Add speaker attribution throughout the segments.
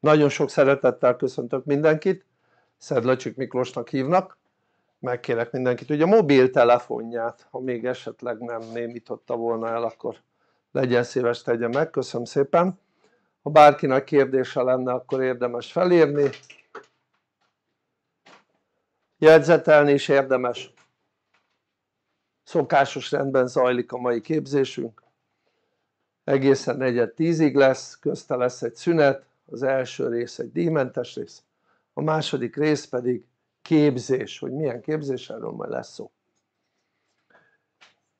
Speaker 1: Nagyon sok szeretettel köszöntök mindenkit, Szedlacsik Miklósnak hívnak, megkérek mindenkit, hogy a mobiltelefonját, ha még esetleg nem némította volna el, akkor legyen szíves tegye meg, köszönöm szépen. Ha bárkinek kérdése lenne, akkor érdemes felírni, jegyzetelni is érdemes. Szokásos rendben zajlik a mai képzésünk, egészen negyed tízig lesz, közte lesz egy szünet, az első rész egy díjmentes rész a második rész pedig képzés, hogy milyen képzés, erről majd lesz szó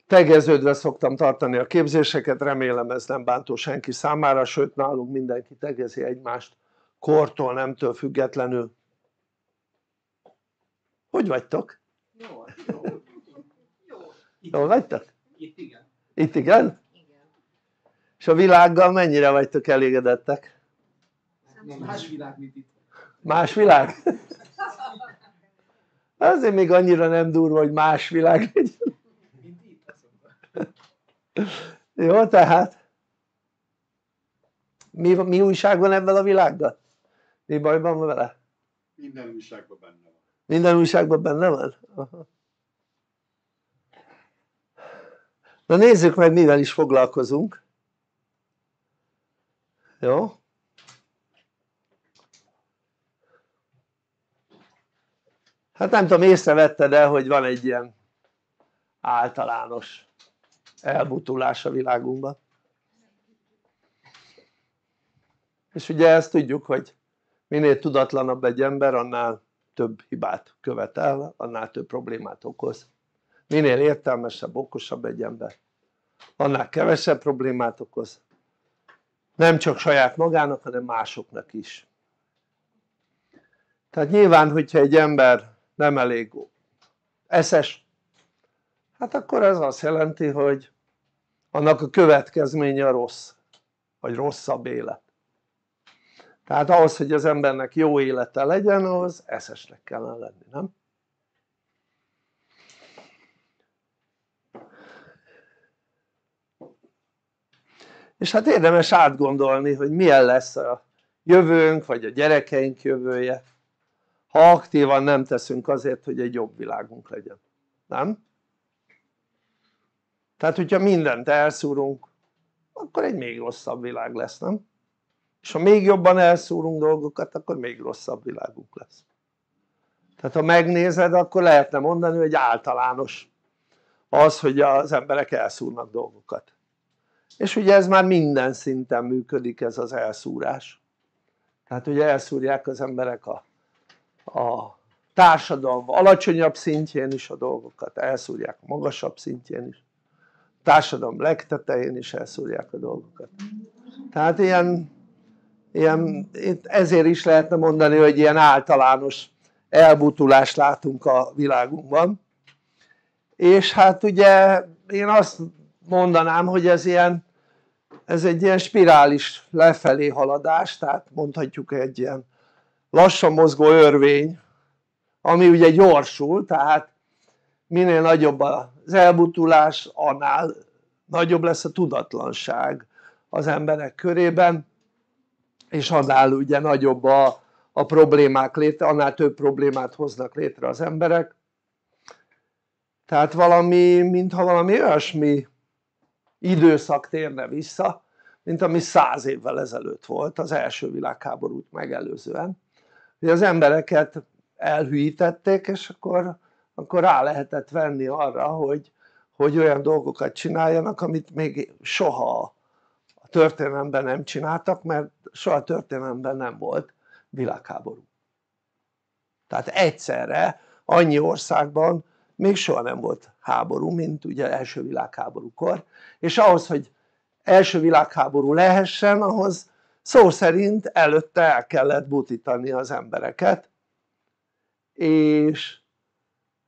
Speaker 1: tegeződve szoktam tartani a képzéseket, remélem ez nem bántó senki számára, sőt nálunk mindenki tegezi egymást kortól, nemtől függetlenül hogy vagytok? jó, jó, jó. Jó jól vagytok? itt igen itt igen? igen? és a világgal mennyire vagytok elégedettek? más világ, mint itt. Más világ? Azért még annyira nem durva, hogy más világ legyen. Jó, tehát mi, mi újság van ebben a világban? Mi baj van vele? Minden újságban benne van. Minden újságban benne van? Aha. Na nézzük meg, mivel is foglalkozunk. Jó? hát nem tudom észrevetted de hogy van egy ilyen általános elbutulás a világunkban és ugye ezt tudjuk hogy minél tudatlanabb egy ember annál több hibát követel, annál több problémát okoz minél értelmesebb, okosabb egy ember annál kevesebb problémát okoz nem csak saját magának hanem másoknak is tehát nyilván hogyha egy ember nem elég eszes hát akkor ez azt jelenti hogy annak a következménye a rossz vagy rosszabb élet tehát ahhoz hogy az embernek jó élete legyen ahhoz eszesnek kellene lenni nem? és hát érdemes átgondolni hogy milyen lesz a jövőnk vagy a gyerekeink jövője ha aktívan nem teszünk azért hogy egy jobb világunk legyen, nem? tehát hogyha mindent elszúrunk akkor egy még rosszabb világ lesz, nem? és ha még jobban elszúrunk dolgokat akkor még rosszabb világunk lesz tehát ha megnézed akkor lehetne mondani hogy általános az hogy az emberek elszúrnak dolgokat és ugye ez már minden szinten működik ez az elszúrás tehát hogy elszúrják az emberek a a társadalom alacsonyabb szintjén is a dolgokat elszúrják, magasabb szintjén is, a társadalom legtetején is elszúrják a dolgokat. Tehát ilyen, ilyen ezért is lehetne mondani, hogy ilyen általános elbutulást látunk a világunkban. És hát ugye én azt mondanám, hogy ez ilyen ez egy ilyen spirális lefelé haladás, tehát mondhatjuk egy ilyen lassan mozgó örvény ami ugye gyorsul tehát minél nagyobb az elbutulás annál nagyobb lesz a tudatlanság az emberek körében és annál ugye nagyobb a, a problémák létre, annál több problémát hoznak létre az emberek tehát valami, mintha valami olyasmi időszak térne vissza mint ami száz évvel ezelőtt volt az első világháborút megelőzően hogy az embereket elhűítették, és akkor, akkor rá lehetett venni arra, hogy, hogy olyan dolgokat csináljanak, amit még soha a történelemben nem csináltak, mert soha a történelemben nem volt világháború. Tehát egyszerre annyi országban még soha nem volt háború, mint ugye első világháborúkor, és ahhoz, hogy első világháború lehessen, ahhoz szó szerint előtte el kellett butítani az embereket és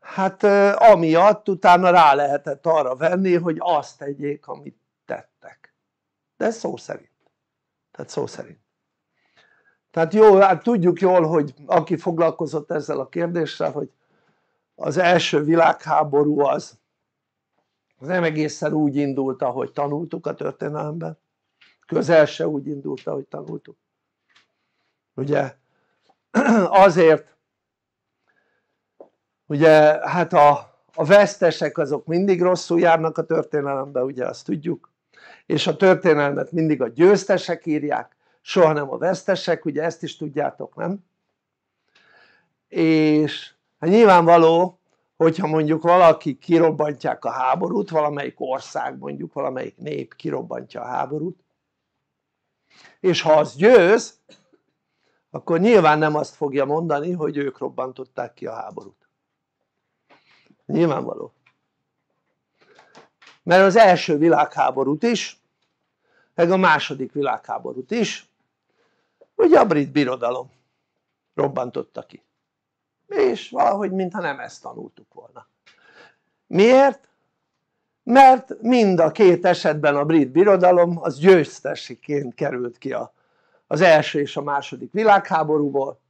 Speaker 1: hát amiatt utána rá lehetett arra venni hogy azt tegyék amit tettek de ez szó szerint tehát szó szerint tehát jó, hát tudjuk jól hogy aki foglalkozott ezzel a kérdéssel hogy az első világháború az nem egészen úgy indult ahogy tanultuk a történelemben közel se úgy indult, ahogy tanultuk ugye azért ugye hát a, a vesztesek azok mindig rosszul járnak a történelemben ugye azt tudjuk és a történelmet mindig a győztesek írják soha nem a vesztesek ugye ezt is tudjátok nem? és hát nyilvánvaló hogyha mondjuk valaki kirobbantják a háborút valamelyik ország mondjuk valamelyik nép kirobbantja a háborút és ha az győz akkor nyilván nem azt fogja mondani hogy ők robbantották ki a háborút nyilvánvaló mert az első világháborút is meg a második világháborút is ugye a brit birodalom robbantotta ki és valahogy mintha nem ezt tanultuk volna miért? mert mind a két esetben a brit birodalom az győztesiként került ki a, az első és a második világháborúból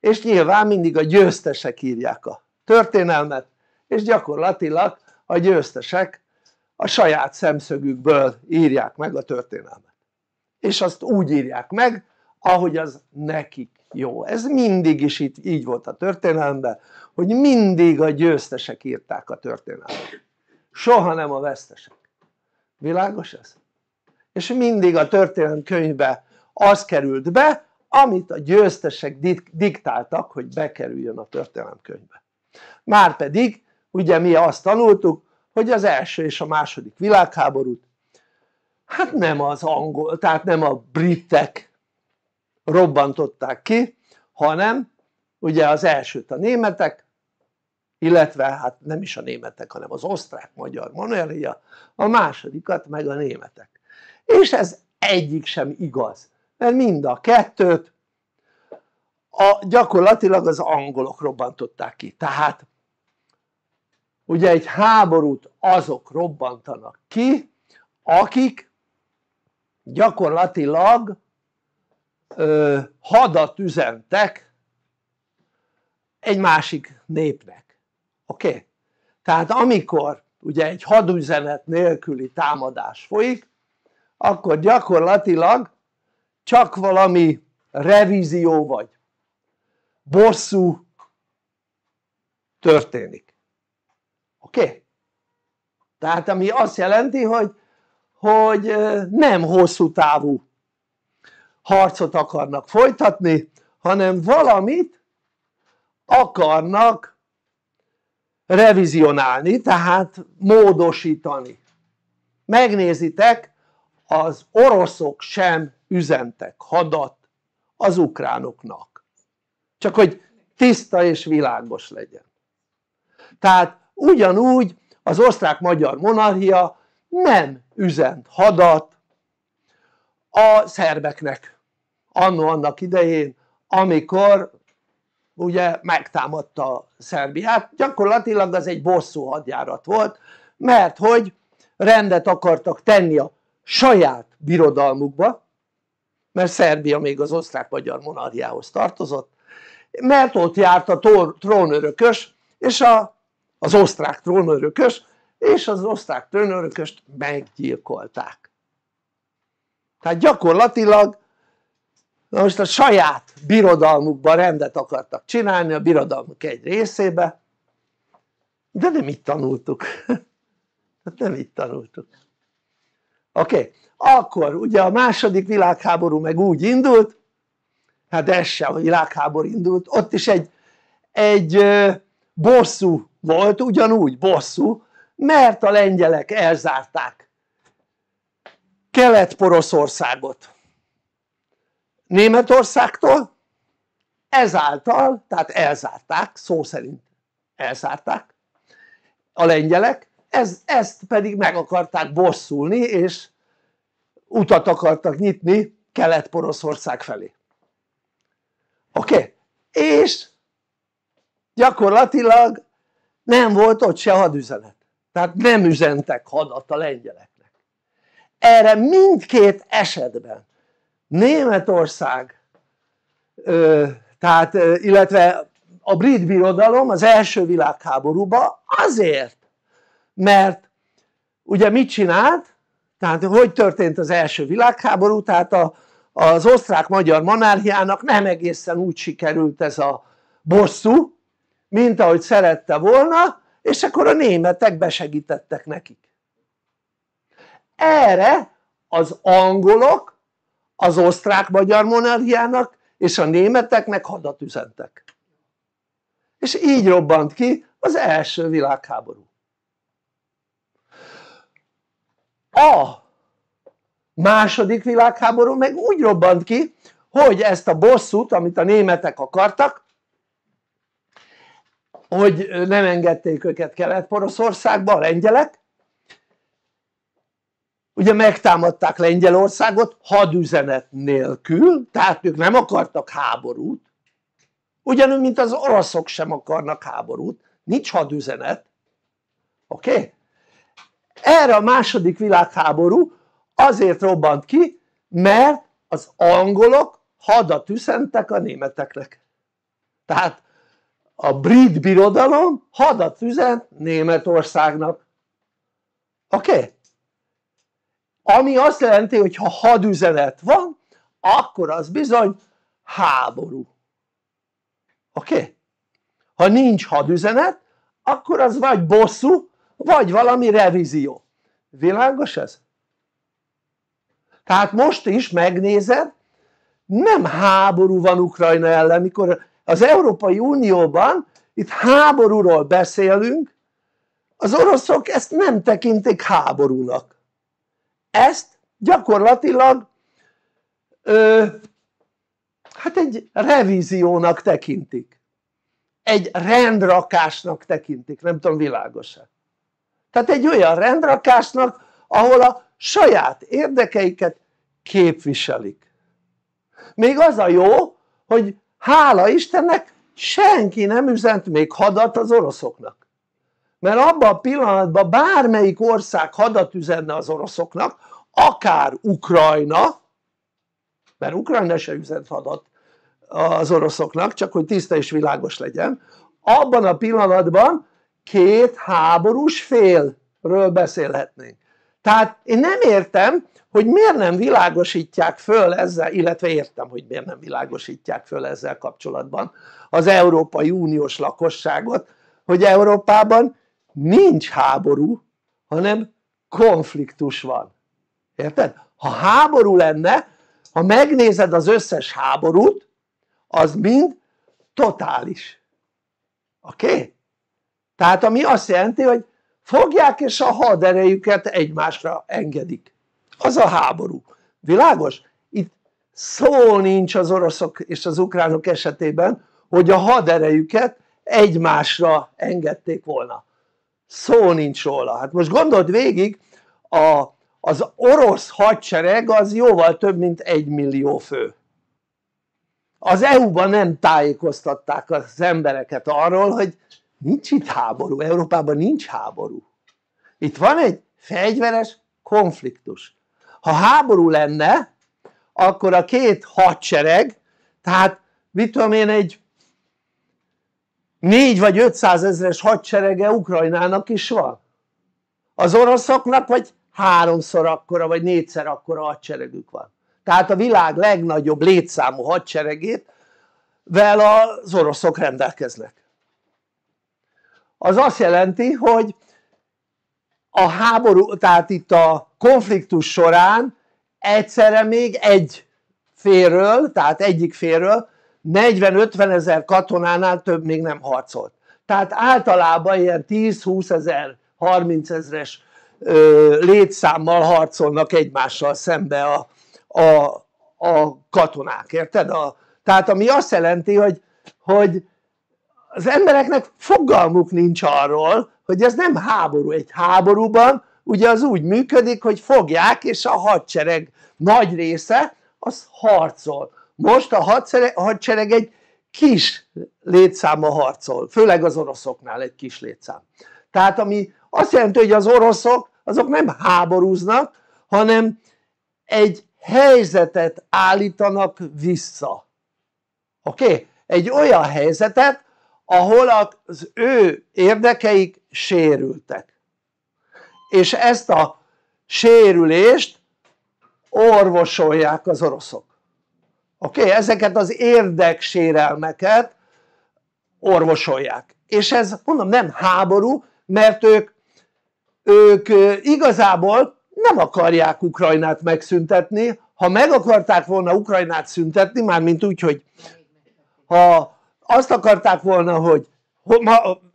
Speaker 1: és nyilván mindig a győztesek írják a történelmet és gyakorlatilag a győztesek a saját szemszögükből írják meg a történelmet és azt úgy írják meg ahogy az nekik jó ez mindig is itt így volt a történelemben hogy mindig a győztesek írták a történelmet soha nem a vesztesek világos ez? és mindig a könyvbe az került be amit a győztesek diktáltak hogy bekerüljön a könyvbe. márpedig ugye mi azt tanultuk hogy az első és a második világháborút hát nem az angol, tehát nem a britek robbantották ki hanem ugye az elsőt a németek illetve hát nem is a németek, hanem az osztrák-magyar monarchia, a másodikat meg a németek. És ez egyik sem igaz, mert mind a kettőt a, gyakorlatilag az angolok robbantották ki. Tehát ugye egy háborút azok robbantanak ki, akik gyakorlatilag ö, hadat üzentek egy másik népnek oké? Okay? tehát amikor ugye egy hadüzenet nélküli támadás folyik akkor gyakorlatilag csak valami revízió vagy bosszú történik oké? Okay? tehát ami azt jelenti hogy hogy nem hosszú távú harcot akarnak folytatni hanem valamit akarnak revizionálni, tehát módosítani. Megnézitek, az oroszok sem üzentek hadat az ukránoknak. Csak hogy tiszta és világos legyen. Tehát ugyanúgy az osztrák-magyar monarchia nem üzent hadat a szerbeknek annó annak idején amikor ugye megtámadta Szerbiát, gyakorlatilag az egy bosszú hadjárat volt, mert hogy rendet akartak tenni a saját birodalmukba, mert Szerbia még az osztrák-magyar monarchiához tartozott, mert ott járt a trónörökös, és a, az osztrák trónörökös, és az osztrák trónörököst meggyilkolták. Tehát gyakorlatilag na most a saját birodalmukban rendet akartak csinálni a birodalmuk egy részébe de nem itt tanultuk hát nem itt tanultuk oké okay. akkor ugye a második világháború meg úgy indult hát ez sem a világháború indult ott is egy, egy bosszú volt ugyanúgy bosszú mert a lengyelek elzárták kelet-poroszországot Németországtól ezáltal, tehát elzárták, szó szerint elzárták a lengyelek, ez, ezt pedig meg akarták bosszulni, és utat akartak nyitni Kelet-Poroszország felé. Oké? Okay? És gyakorlatilag nem volt ott se hadüzenet. Tehát nem üzentek hadat a lengyeleknek. Erre mindkét esetben Németország tehát illetve a brit birodalom az első világháborúban azért mert ugye mit csinált? tehát hogy történt az első világháború? tehát a, az osztrák-magyar monarchiának nem egészen úgy sikerült ez a bosszú mint ahogy szerette volna és akkor a németek besegítettek nekik erre az angolok az osztrák-magyar monarchiának és a németeknek hadat üzentek és így robbant ki az első világháború a második világháború meg úgy robbant ki hogy ezt a bosszút amit a németek akartak hogy nem engedték őket Kelet-Poroszországba a lengyelek ugye megtámadták Lengyelországot hadüzenet nélkül, tehát ők nem akartak háborút, ugyanúgy, mint az oroszok sem akarnak háborút, nincs hadüzenet, oké? Okay? Erre a második világháború azért robbant ki, mert az angolok hadat üzentek a németeknek. Tehát a brit birodalom hadat üzent Németországnak. Oké? Okay? ami azt jelenti hogy ha hadüzenet van akkor az bizony háború oké? Okay? ha nincs hadüzenet akkor az vagy bosszú vagy valami revízió világos ez? tehát most is megnézed nem háború van Ukrajna ellen mikor az Európai Unióban itt háborúról beszélünk az oroszok ezt nem tekintik háborúnak ezt gyakorlatilag ö, hát egy revíziónak tekintik egy rendrakásnak tekintik, nem tudom világos -e. tehát egy olyan rendrakásnak ahol a saját érdekeiket képviselik még az a jó hogy hála Istennek senki nem üzent még hadat az oroszoknak mert abban a pillanatban bármelyik ország hadat üzenne az oroszoknak, akár Ukrajna, mert Ukrajna se üzent hadat az oroszoknak, csak hogy tiszta és világos legyen, abban a pillanatban két háborús félről beszélhetnénk. Tehát én nem értem, hogy miért nem világosítják föl ezzel, illetve értem, hogy miért nem világosítják föl ezzel kapcsolatban az Európai Uniós lakosságot, hogy Európában nincs háború hanem konfliktus van érted? ha háború lenne ha megnézed az összes háborút az mind totális oké? Okay? tehát ami azt jelenti hogy fogják és a haderejüket egymásra engedik az a háború, világos? itt szó nincs az oroszok és az ukránok esetében hogy a haderejüket egymásra engedték volna szó nincs róla hát most gondold végig a, az orosz hadsereg az jóval több mint egy millió fő az EU-ban nem tájékoztatták az embereket arról hogy nincs itt háború, Európában nincs háború itt van egy fegyveres konfliktus ha háború lenne akkor a két hadsereg tehát mit tudom én egy 4 vagy 500 ezres hadserege Ukrajnának is van az oroszoknak vagy háromszor akkora vagy négyszer akkora hadseregük van tehát a világ legnagyobb létszámú hadseregét vel az oroszok rendelkeznek az azt jelenti hogy a háború tehát itt a konfliktus során egyszerre még egy félről tehát egyik félről 40-50 ezer katonánál több még nem harcolt tehát általában ilyen 10-20 ezer 30 ezres létszámmal harcolnak egymással szembe a, a, a katonák, érted? A, tehát ami azt jelenti hogy, hogy az embereknek fogalmuk nincs arról hogy ez nem háború, egy háborúban ugye az úgy működik hogy fogják és a hadsereg nagy része az harcol most a hadsereg, egy kis létszáma harcol, főleg az oroszoknál egy kis létszám tehát ami azt jelenti hogy az oroszok azok nem háborúznak hanem egy helyzetet állítanak vissza oké? Okay? egy olyan helyzetet ahol az ő érdekeik sérültek és ezt a sérülést orvosolják az oroszok oké? Okay? ezeket az érdeksérelmeket orvosolják és ez mondom nem háború mert ők, ők igazából nem akarják Ukrajnát megszüntetni ha meg akarták volna Ukrajnát szüntetni már mint úgy hogy ha azt akarták volna hogy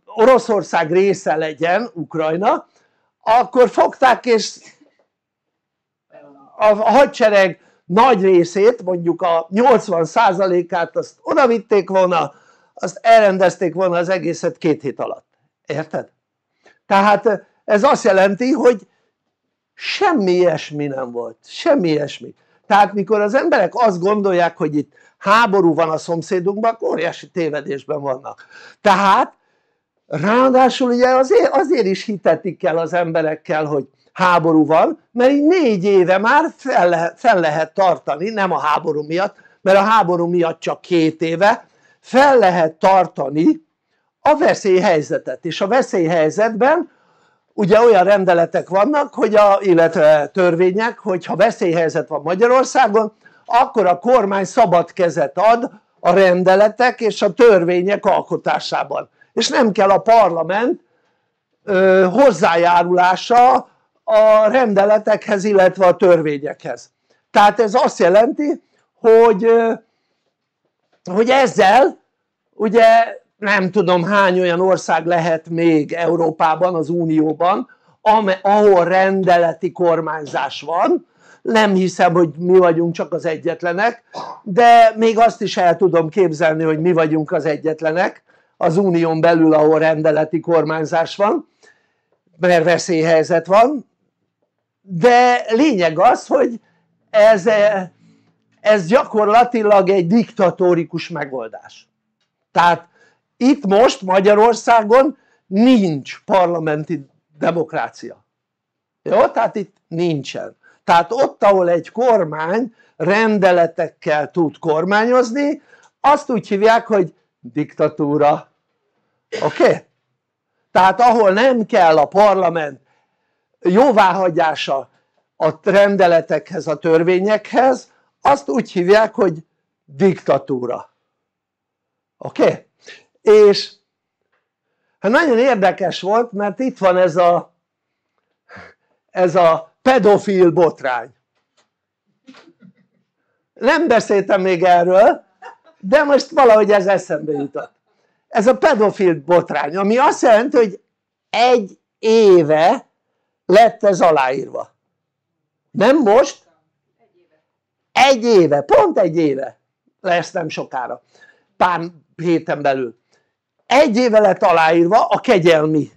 Speaker 1: Oroszország része legyen Ukrajna akkor fogták és a hadsereg nagy részét, mondjuk a 80%-át azt odavitték volna, azt elrendezték volna az egészet két hét alatt. Érted? Tehát ez azt jelenti, hogy semmi ilyesmi nem volt, semmi ilyesmi. Tehát mikor az emberek azt gondolják, hogy itt háború van a szomszédunkban, óriási tévedésben vannak. Tehát ráadásul ugye azért, azért is hitetik el az emberekkel, hogy háborúval, mert így négy éve már fel lehet, fel lehet tartani, nem a háború miatt, mert a háború miatt csak két éve, fel lehet tartani a veszélyhelyzetet, és a veszélyhelyzetben ugye olyan rendeletek vannak, hogy a, illetve törvények, hogy ha veszélyhelyzet van Magyarországon, akkor a kormány szabad kezet ad a rendeletek és a törvények alkotásában. És nem kell a parlament ö, hozzájárulása a rendeletekhez, illetve a törvényekhez. Tehát ez azt jelenti, hogy, hogy ezzel ugye nem tudom hány olyan ország lehet még Európában, az Unióban, ahol rendeleti kormányzás van, nem hiszem hogy mi vagyunk csak az egyetlenek de még azt is el tudom képzelni hogy mi vagyunk az egyetlenek az unión belül ahol rendeleti kormányzás van mert veszélyhelyzet van de lényeg az hogy ez, ez gyakorlatilag egy diktatórikus megoldás tehát itt most Magyarországon nincs parlamenti demokrácia jó? tehát itt nincsen tehát ott ahol egy kormány rendeletekkel tud kormányozni azt úgy hívják hogy diktatúra oké? Okay? tehát ahol nem kell a parlament jóváhagyása a rendeletekhez, a törvényekhez, azt úgy hívják, hogy diktatúra. Oké? Okay? És hát nagyon érdekes volt, mert itt van ez a, ez a pedofil botrány. Nem beszéltem még erről, de most valahogy ez eszembe jutott. Ez a pedofil botrány, ami azt jelenti, hogy egy éve lett ez aláírva nem most egy éve, pont egy éve lesz nem sokára pár héten belül egy éve lett aláírva a kegyelmi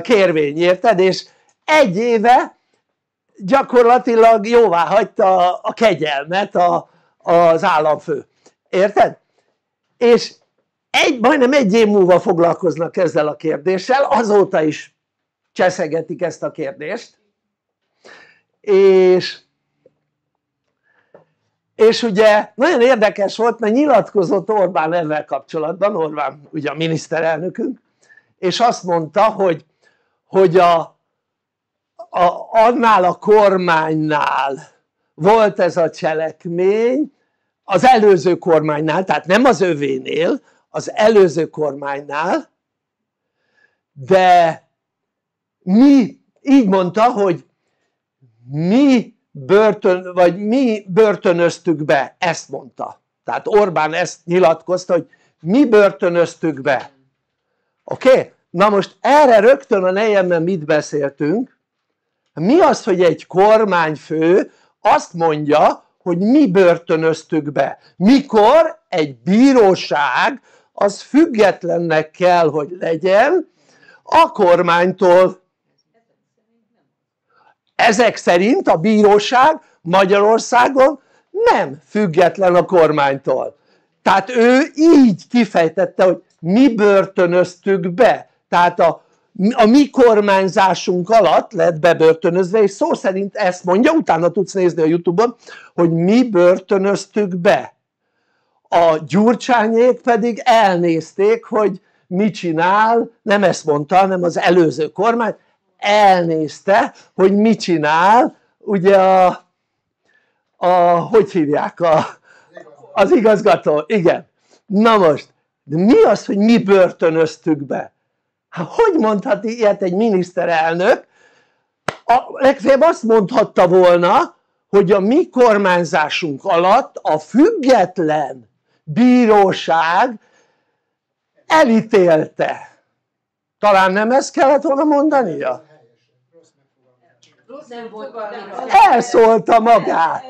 Speaker 1: kérvény, érted? és egy éve gyakorlatilag jóvá hagyta a kegyelmet a, az államfő, érted? és egy, majdnem egy év múlva foglalkoznak ezzel a kérdéssel, azóta is cseszegetik ezt a kérdést és és ugye nagyon érdekes volt mert nyilatkozott Orbán ezzel kapcsolatban Orbán ugye a miniszterelnökünk és azt mondta hogy hogy a, a, annál a kormánynál volt ez a cselekmény az előző kormánynál tehát nem az övénél az előző kormánynál de mi így mondta hogy mi börtön, vagy mi börtönöztük be ezt mondta tehát Orbán ezt nyilatkozta hogy mi börtönöztük be oké? Okay? na most erre rögtön a nejemben mit beszéltünk mi az hogy egy kormányfő azt mondja hogy mi börtönöztük be mikor egy bíróság az függetlennek kell hogy legyen a kormánytól ezek szerint a bíróság Magyarországon nem független a kormánytól tehát ő így kifejtette hogy mi börtönöztük be tehát a, a mi kormányzásunk alatt lett bebörtönözve és szó szerint ezt mondja utána tudsz nézni a Youtube-on hogy mi börtönöztük be a gyurcsányék pedig elnézték hogy mit csinál nem ezt mondta hanem az előző kormány elnézte hogy mit csinál ugye a, a hogy hívják a, az igazgató, igen na most de mi az hogy mi börtönöztük be? hát hogy mondhat ilyet egy miniszterelnök a legfeljebb azt mondhatta volna hogy a mi kormányzásunk alatt a független bíróság elítélte talán nem ezt kellett volna mondania? Elszólta magát.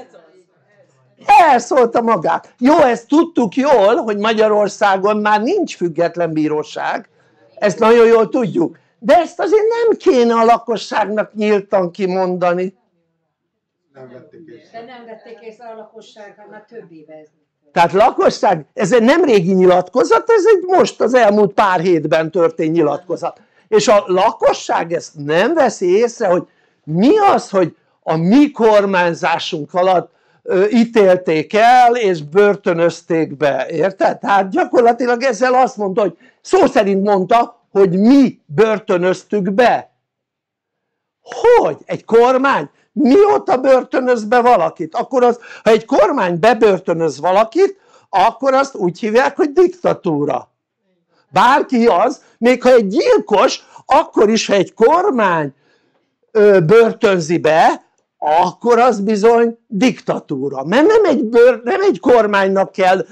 Speaker 1: Elszólta magát. Jó, ezt tudtuk jól, hogy Magyarországon már nincs független bíróság, ezt nagyon jól tudjuk, de ezt azért nem kéne a lakosságnak nyíltan kimondani. Nem vették észre. De nem vették észre a lakosság, már több éve ez. Tehát lakosság, ez egy nem régi nyilatkozat, ez egy most az elmúlt pár hétben történt nyilatkozat. És a lakosság ezt nem veszi észre, hogy mi az, hogy a mi kormányzásunk alatt ítélték el és börtönözték be, érted? tehát gyakorlatilag ezzel azt mondta hogy szó szerint mondta hogy mi börtönöztük be hogy? egy kormány? mióta börtönöz be valakit? akkor az, ha egy kormány bebörtönöz valakit akkor azt úgy hívják hogy diktatúra bárki az, még ha egy gyilkos akkor is ha egy kormány be, akkor az bizony diktatúra. Mert nem egy, bőr, nem egy kormánynak kell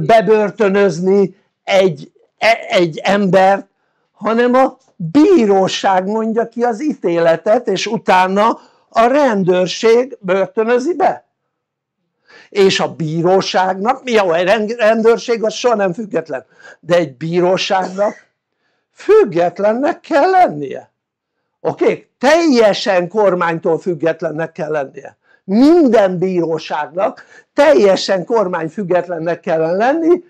Speaker 1: bebörtönözni egy, e, egy embert, hanem a bíróság mondja ki az ítéletet, és utána a rendőrség börtönözi be. És a bíróságnak, mi a rendőrség az soha nem független, de egy bíróságnak függetlennek kell lennie oké? Okay? teljesen kormánytól függetlennek kell lennie minden bíróságnak teljesen kormányfüggetlennek kell lenni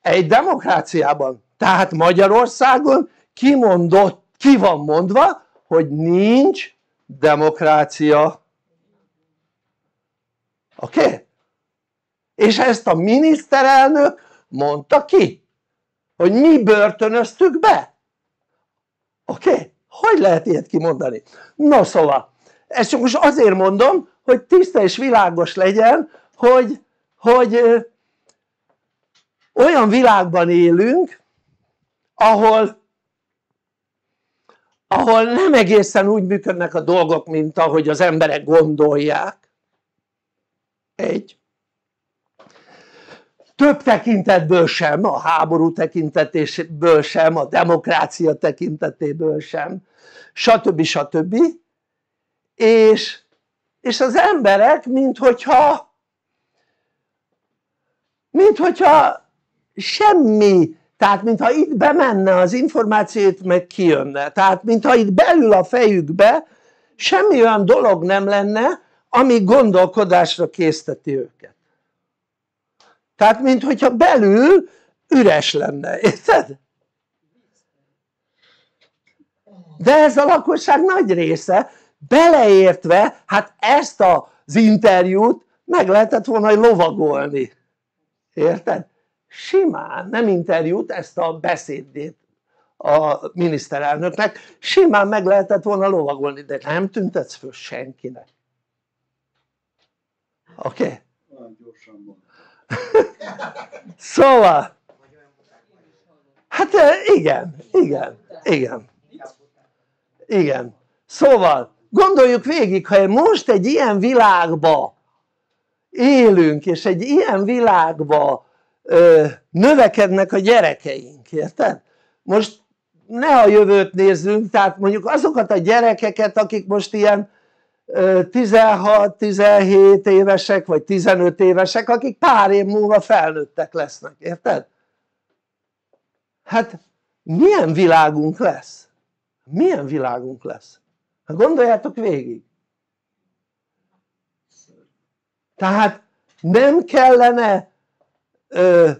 Speaker 1: egy demokráciában tehát Magyarországon kimondott, ki van mondva hogy nincs demokrácia oké? Okay? és ezt a miniszterelnök mondta ki hogy mi börtönöztük be oké? Okay? hogy lehet ilyet kimondani? Na szóval ezt csak most azért mondom hogy tiszta és világos legyen hogy, hogy olyan világban élünk ahol ahol nem egészen úgy működnek a dolgok mint ahogy az emberek gondolják egy több tekintetből sem, a háború tekintetéből sem, a demokrácia tekintetéből sem, stb. stb. És, és az emberek, minthogyha, minthogyha semmi, tehát mintha itt bemenne az információt, meg kijönne, tehát mintha itt belül a fejükbe semmi olyan dolog nem lenne, ami gondolkodásra készteti őket tehát minthogyha belül üres lenne, érted? de ez a lakosság nagy része beleértve hát ezt az interjút meg lehetett volna lovagolni érted? simán, nem interjút, ezt a beszédét a miniszterelnöknek simán meg lehetett volna lovagolni, de nem tüntetsz föl senkinek oké? Okay? szóval, hát eh, igen, igen, igen, igen. Szóval, gondoljuk végig, ha most egy ilyen világba élünk, és egy ilyen világba ö, növekednek a gyerekeink, érted? Most ne a jövőt nézzünk, tehát mondjuk azokat a gyerekeket, akik most ilyen 16-17 évesek vagy 15 évesek akik pár év múlva felnőttek lesznek, érted? hát milyen világunk lesz? milyen világunk lesz? hát gondoljátok végig tehát nem kellene ö,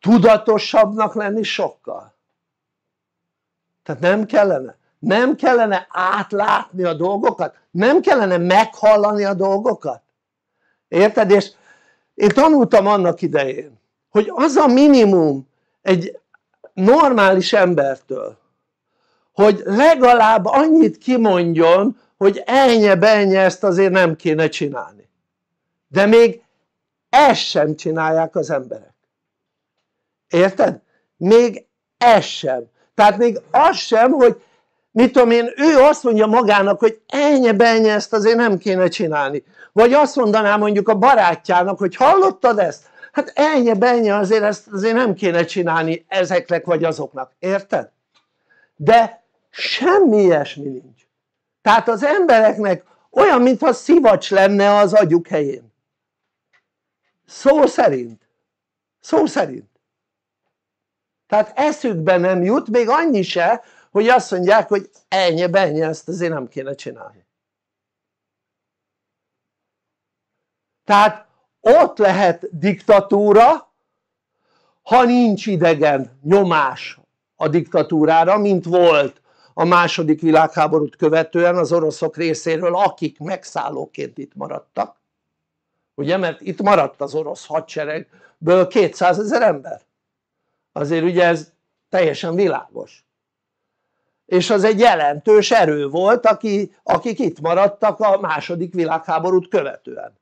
Speaker 1: tudatosabbnak lenni sokkal tehát nem kellene nem kellene átlátni a dolgokat? nem kellene meghallani a dolgokat? érted? és én tanultam annak idején hogy az a minimum egy normális embertől hogy legalább annyit kimondjon hogy ennyi bennyi ezt azért nem kéne csinálni de még ezt sem csinálják az emberek érted? még ezt sem tehát még az sem hogy mit tudom én, ő azt mondja magának hogy ennyi benye ezt azért nem kéne csinálni vagy azt mondaná mondjuk a barátjának hogy hallottad ezt? hát ennyi benye azért ezt azért nem kéne csinálni ezeknek vagy azoknak, érted? de semmi ilyesmi nincs tehát az embereknek olyan mintha szivacs lenne az agyuk helyén szó szerint szó szerint tehát eszükbe nem jut még annyi se hogy azt mondják hogy ennyi bennyi ezt azért nem kéne csinálni tehát ott lehet diktatúra ha nincs idegen nyomás a diktatúrára mint volt a második világháborút követően az oroszok részéről akik megszállóként itt maradtak ugye mert itt maradt az orosz hadseregből 200 ezer ember azért ugye ez teljesen világos és az egy jelentős erő volt aki, akik itt maradtak a második világháborút követően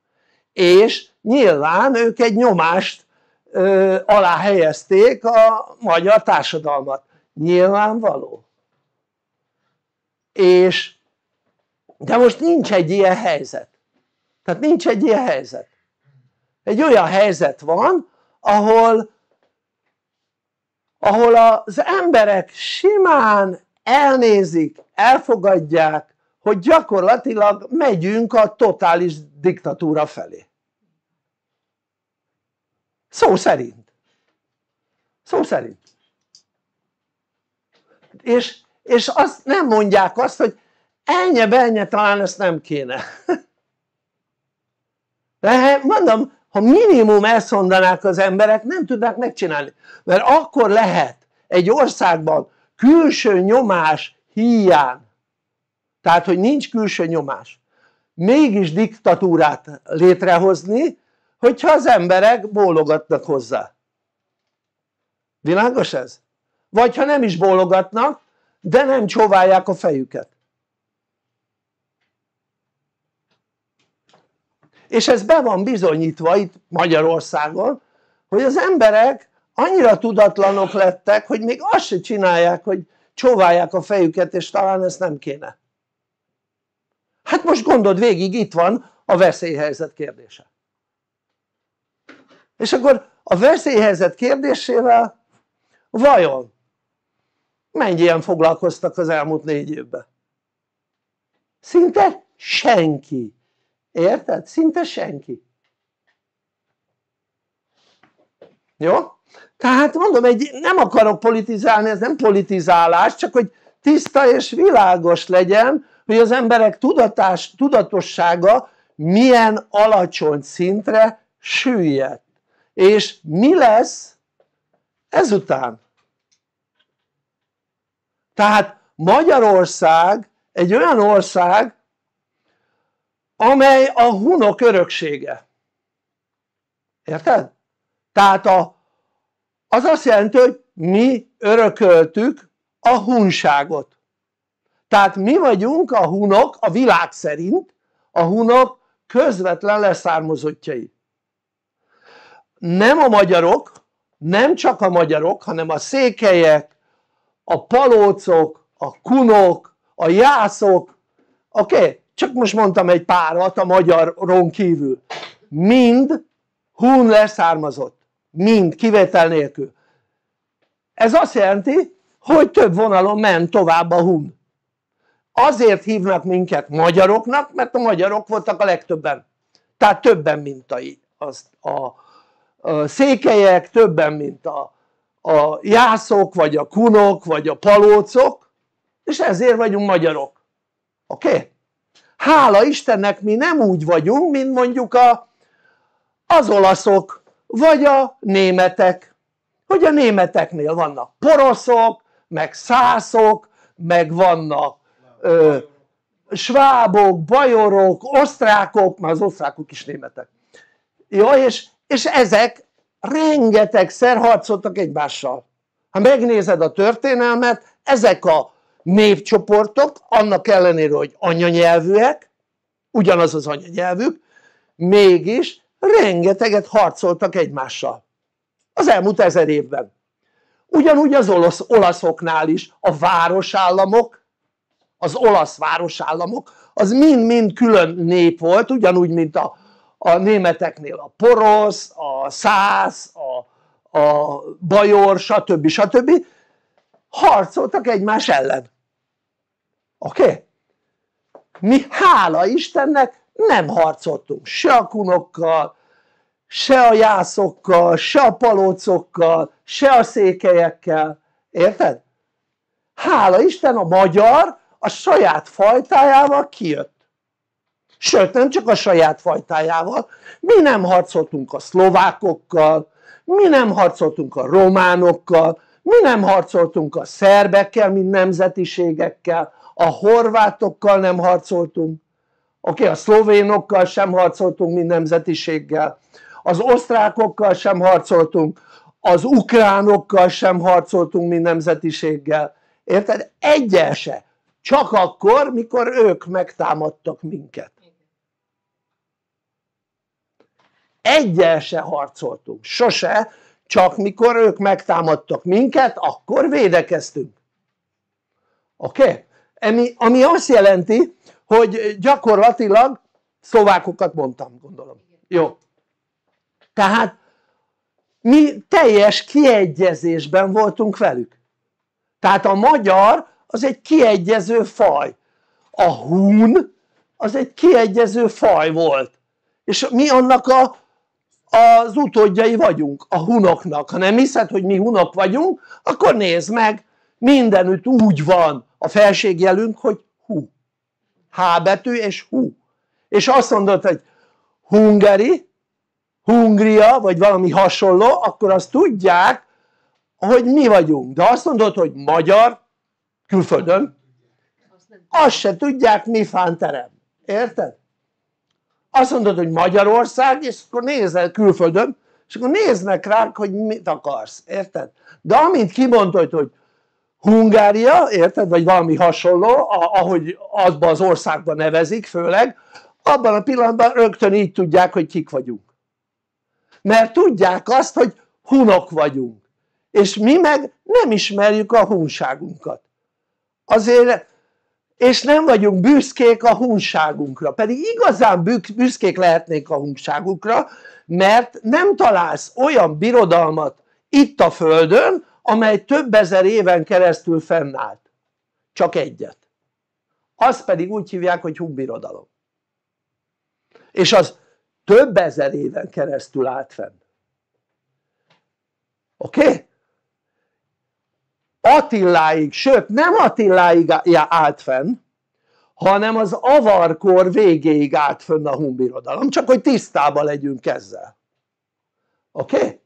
Speaker 1: és nyilván ők egy nyomást ö, alá helyezték a magyar társadalmat nyilvánvaló és de most nincs egy ilyen helyzet tehát nincs egy ilyen helyzet egy olyan helyzet van ahol ahol az emberek simán elnézik, elfogadják, hogy gyakorlatilag megyünk a totális diktatúra felé. Szó szerint. Szó szerint. És, és azt nem mondják azt, hogy ennyi, ennyi, talán ezt nem kéne. De hát mondom, ha minimum ezt mondanák az emberek, nem tudnák megcsinálni. Mert akkor lehet egy országban külső nyomás hiány tehát hogy nincs külső nyomás mégis diktatúrát létrehozni hogyha az emberek bólogatnak hozzá világos ez? vagy ha nem is bólogatnak de nem csóválják a fejüket és ez be van bizonyítva itt Magyarországon hogy az emberek annyira tudatlanok lettek hogy még azt se csinálják hogy csóválják a fejüket és talán ezt nem kéne hát most gondold végig itt van a veszélyhelyzet kérdése és akkor a veszélyhelyzet kérdésével vajon mennyien foglalkoztak az elmúlt négy évben? szinte senki érted? szinte senki jó? Tehát mondom, egy, nem akarok politizálni, ez nem politizálás, csak hogy tiszta és világos legyen, hogy az emberek tudatás, tudatossága milyen alacsony szintre süllyed. És mi lesz ezután? Tehát Magyarország egy olyan ország, amely a hunok öröksége. Érted? Tehát a az azt jelenti hogy mi örököltük a hunságot tehát mi vagyunk a hunok a világ szerint a hunok közvetlen leszármazottjai nem a magyarok nem csak a magyarok hanem a székelyek a palócok a kunok a jászok oké okay? csak most mondtam egy párat a magyaron kívül mind hun leszármazott mind kivétel nélkül ez azt jelenti hogy több vonalon ment tovább a hun azért hívnak minket magyaroknak mert a magyarok voltak a legtöbben tehát többen mint a, a, a székelyek többen mint a, a jászok vagy a kunok vagy a palócok és ezért vagyunk magyarok oké? Okay? hála Istennek mi nem úgy vagyunk mint mondjuk a, az olaszok vagy a németek hogy a németeknél vannak poroszok meg szászok meg vannak ö, svábok, bajorok, osztrákok, már az osztrákok is németek ja, és, és ezek rengetegszer harcoltak egymással ha megnézed a történelmet ezek a népcsoportok annak ellenére hogy anyanyelvűek ugyanaz az anyanyelvük mégis rengeteget harcoltak egymással az elmúlt ezer évben ugyanúgy az olasz, olaszoknál is a városállamok az olasz városállamok az mind-mind külön nép volt ugyanúgy mint a, a németeknél a porosz, a szász, a, a bajor stb. stb. harcoltak egymás ellen oké? Okay? mi hála Istennek nem harcoltunk se a kunokkal, se a jászokkal, se a palócokkal, se a székelyekkel, érted? Hála Isten a magyar a saját fajtájával kijött. Sőt, nem csak a saját fajtájával, mi nem harcoltunk a szlovákokkal, mi nem harcoltunk a románokkal, mi nem harcoltunk a szerbekkel, mint nemzetiségekkel, a horvátokkal nem harcoltunk, oké okay, a szlovénokkal sem harcoltunk mint nemzetiséggel az osztrákokkal sem harcoltunk az ukránokkal sem harcoltunk mint nemzetiséggel érted? egyel se csak akkor mikor ők megtámadtak minket egyel se harcoltunk, sose, csak mikor ők megtámadtak minket, akkor védekeztünk. Oké? Okay? Ami, ami azt jelenti, hogy gyakorlatilag szlovákokat mondtam gondolom, jó tehát mi teljes kiegyezésben voltunk velük tehát a magyar az egy kiegyező faj a hun az egy kiegyező faj volt és mi annak a, az utódjai vagyunk a hunoknak, ha nem hiszed hogy mi hunok vagyunk akkor nézd meg mindenütt úgy van a felségjelünk hogy H betű és hú és azt mondod hogy Hungary Hungria vagy valami hasonló akkor azt tudják hogy mi vagyunk de azt mondod hogy magyar külföldön azt se tudják mi fánterem, érted? azt mondod hogy Magyarország és akkor nézel külföldön és akkor néznek rá, hogy mit akarsz, érted? de amint kibontod hogy Hungária, érted, vagy valami hasonló, ahogy azban az országban nevezik főleg, abban a pillanatban rögtön így tudják, hogy kik vagyunk. Mert tudják azt, hogy hunok vagyunk. És mi meg nem ismerjük a hunságunkat. Azért, és nem vagyunk büszkék a hunságunkra. Pedig igazán büszkék lehetnék a hunságukra, mert nem találsz olyan birodalmat itt a Földön, amely több ezer éven keresztül fennállt csak egyet azt pedig úgy hívják hogy hunbirodalom és az több ezer éven keresztül állt fenn oké? Okay? Attiláig, sőt nem Attiláig állt fenn hanem az avarkor végéig állt fönn a hunbirodalom csak hogy tisztában legyünk ezzel oké? Okay?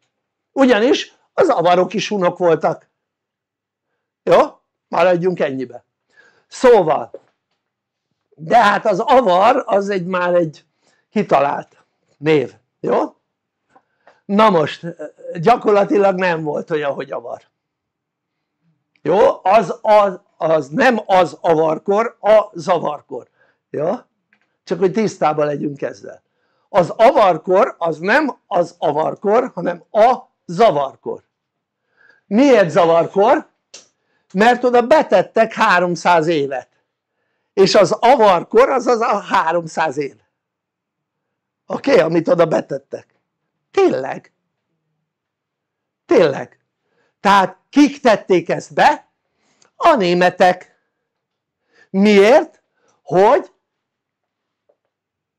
Speaker 1: ugyanis az avarok is unok voltak jó? maradjunk ennyibe szóval de hát az avar az egy már egy kitalált név, jó? na most gyakorlatilag nem volt olyan hogy avar jó? az, az, az nem az avarkor a zavarkor jó? csak hogy tisztában legyünk ezzel az avarkor az nem az avarkor hanem a zavarkor miért zavarkor? mert oda betettek 300 évet és az avarkor az az a 300 év oké? Okay, amit oda betettek tényleg tényleg tehát kik tették ezt be? a németek miért? hogy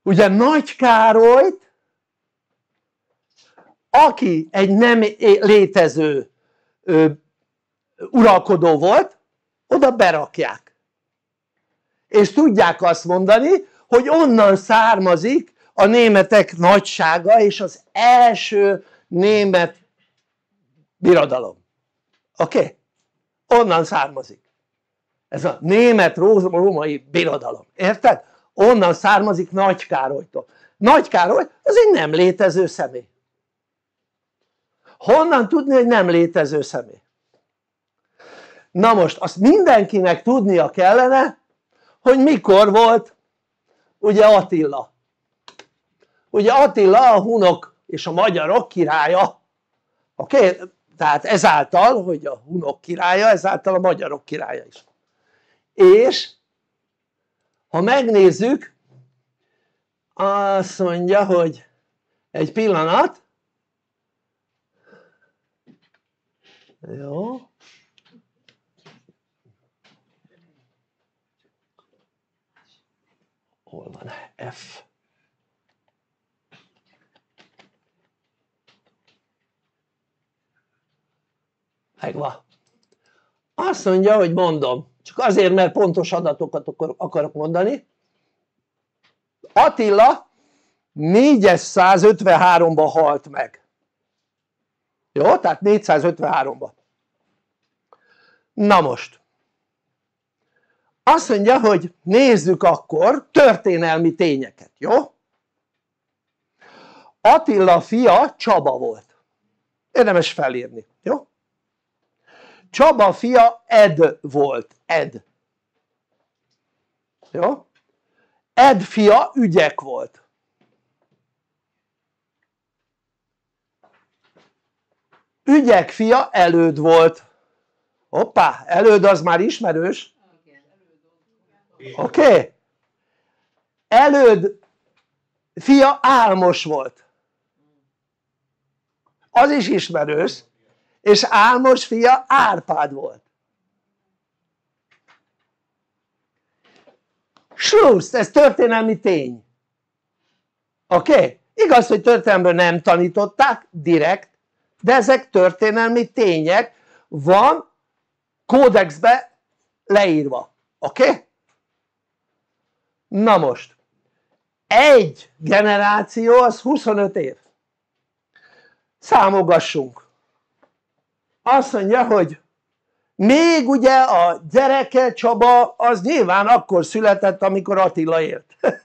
Speaker 1: ugye Nagy Károlyt aki egy nem létező ö, uralkodó volt oda berakják és tudják azt mondani hogy onnan származik a németek nagysága és az első német birodalom oké? Okay? onnan származik ez a német-római birodalom, érted? onnan származik Nagy Károlytól Nagy Károly az egy nem létező személy honnan tudni hogy nem létező személy? na most azt mindenkinek tudnia kellene hogy mikor volt ugye Attila ugye Attila a hunok és a magyarok királya oké? Okay? tehát ezáltal hogy a hunok királya ezáltal a magyarok királya is és ha megnézzük azt mondja hogy egy pillanat Jó. Hol van F? Megvan. Azt mondja, hogy mondom. Csak azért, mert pontos adatokat akarok mondani. Attila 453-ban halt meg jó? tehát 453-ba na most azt mondja hogy nézzük akkor történelmi tényeket, jó? Attila fia Csaba volt érdemes felírni, jó? Csaba fia Ed volt, Ed jó? Ed fia ügyek volt ügyek fia előd volt hoppá előd az már ismerős oké? Okay? előd fia álmos volt az is ismerős és álmos fia Árpád volt Schluss, ez történelmi tény oké? Okay? igaz hogy történelmből nem tanították direkt de ezek történelmi tények van kódexbe leírva, oké? Okay? na most egy generáció az 25 év számogassunk azt mondja hogy még ugye a gyereke Csaba az nyilván akkor született amikor Attila élt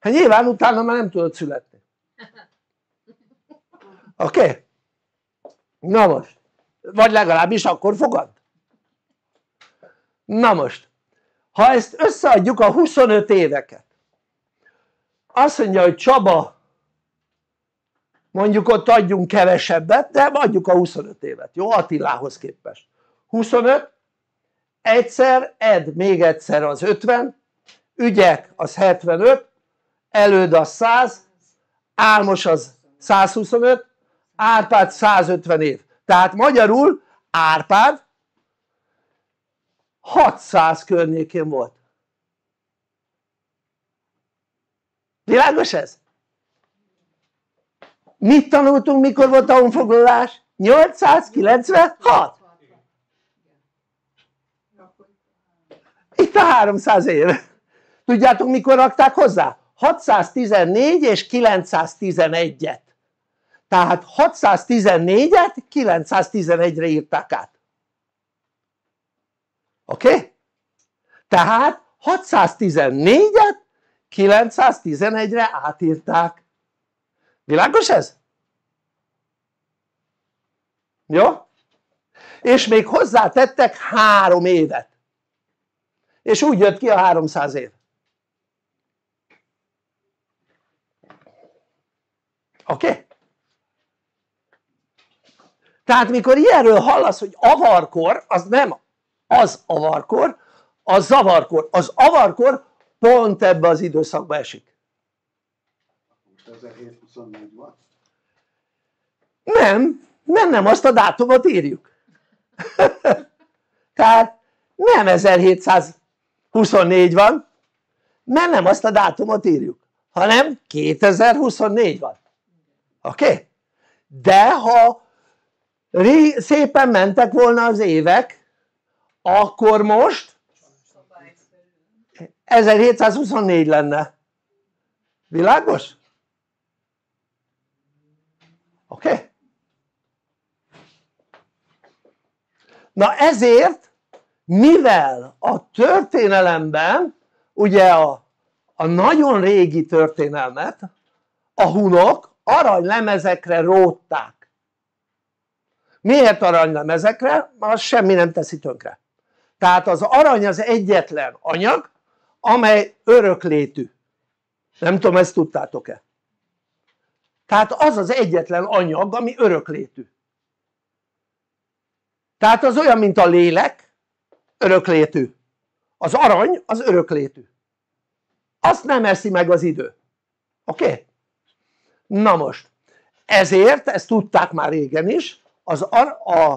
Speaker 1: hát nyilván utána már nem tudott születni oké? Okay? Na most, vagy legalábbis akkor fogad. Na most, ha ezt összeadjuk a 25 éveket, azt mondja, hogy Csaba, mondjuk ott adjunk kevesebbet, de adjuk a 25 évet, jó? Attilához képest. 25, egyszer, ed még egyszer az 50, ügyek az 75, előd az 100, álmos az 125, Árpád 150 év tehát magyarul Árpád 600 környékén volt világos ez? mit tanultunk mikor volt a honfoglalás? 896 itt a 300 év tudjátok mikor rakták hozzá? 614 és 911-et tehát 614-et 911-re írták át oké? Okay? tehát 614-et 911-re átírták világos ez? jó? és még hozzátettek három évet és úgy jött ki a 300 év oké? Okay? Tehát mikor ilyenről hallasz, hogy avarkor, az nem az avarkor, az zavarkor. Az avarkor pont ebbe az időszakba esik. 1724 van? Nem, nem, nem, azt a dátumot írjuk. Tehát nem 1724 van, mert nem azt a dátumot írjuk, hanem 2024 van. Oké? Okay? De ha szépen mentek volna az évek akkor most 1724 lenne világos? oké? Okay? na ezért mivel a történelemben ugye a, a nagyon régi történelmet a hunok aranylemezekre rótták miért ezekre? az semmi nem teszi tönkre tehát az arany az egyetlen anyag amely öröklétű nem tudom ezt tudtátok-e tehát az az egyetlen anyag ami öröklétű tehát az olyan mint a lélek öröklétű az arany az öröklétű azt nem eszi meg az idő oké? Okay? na most ezért ezt tudták már régen is az a, a,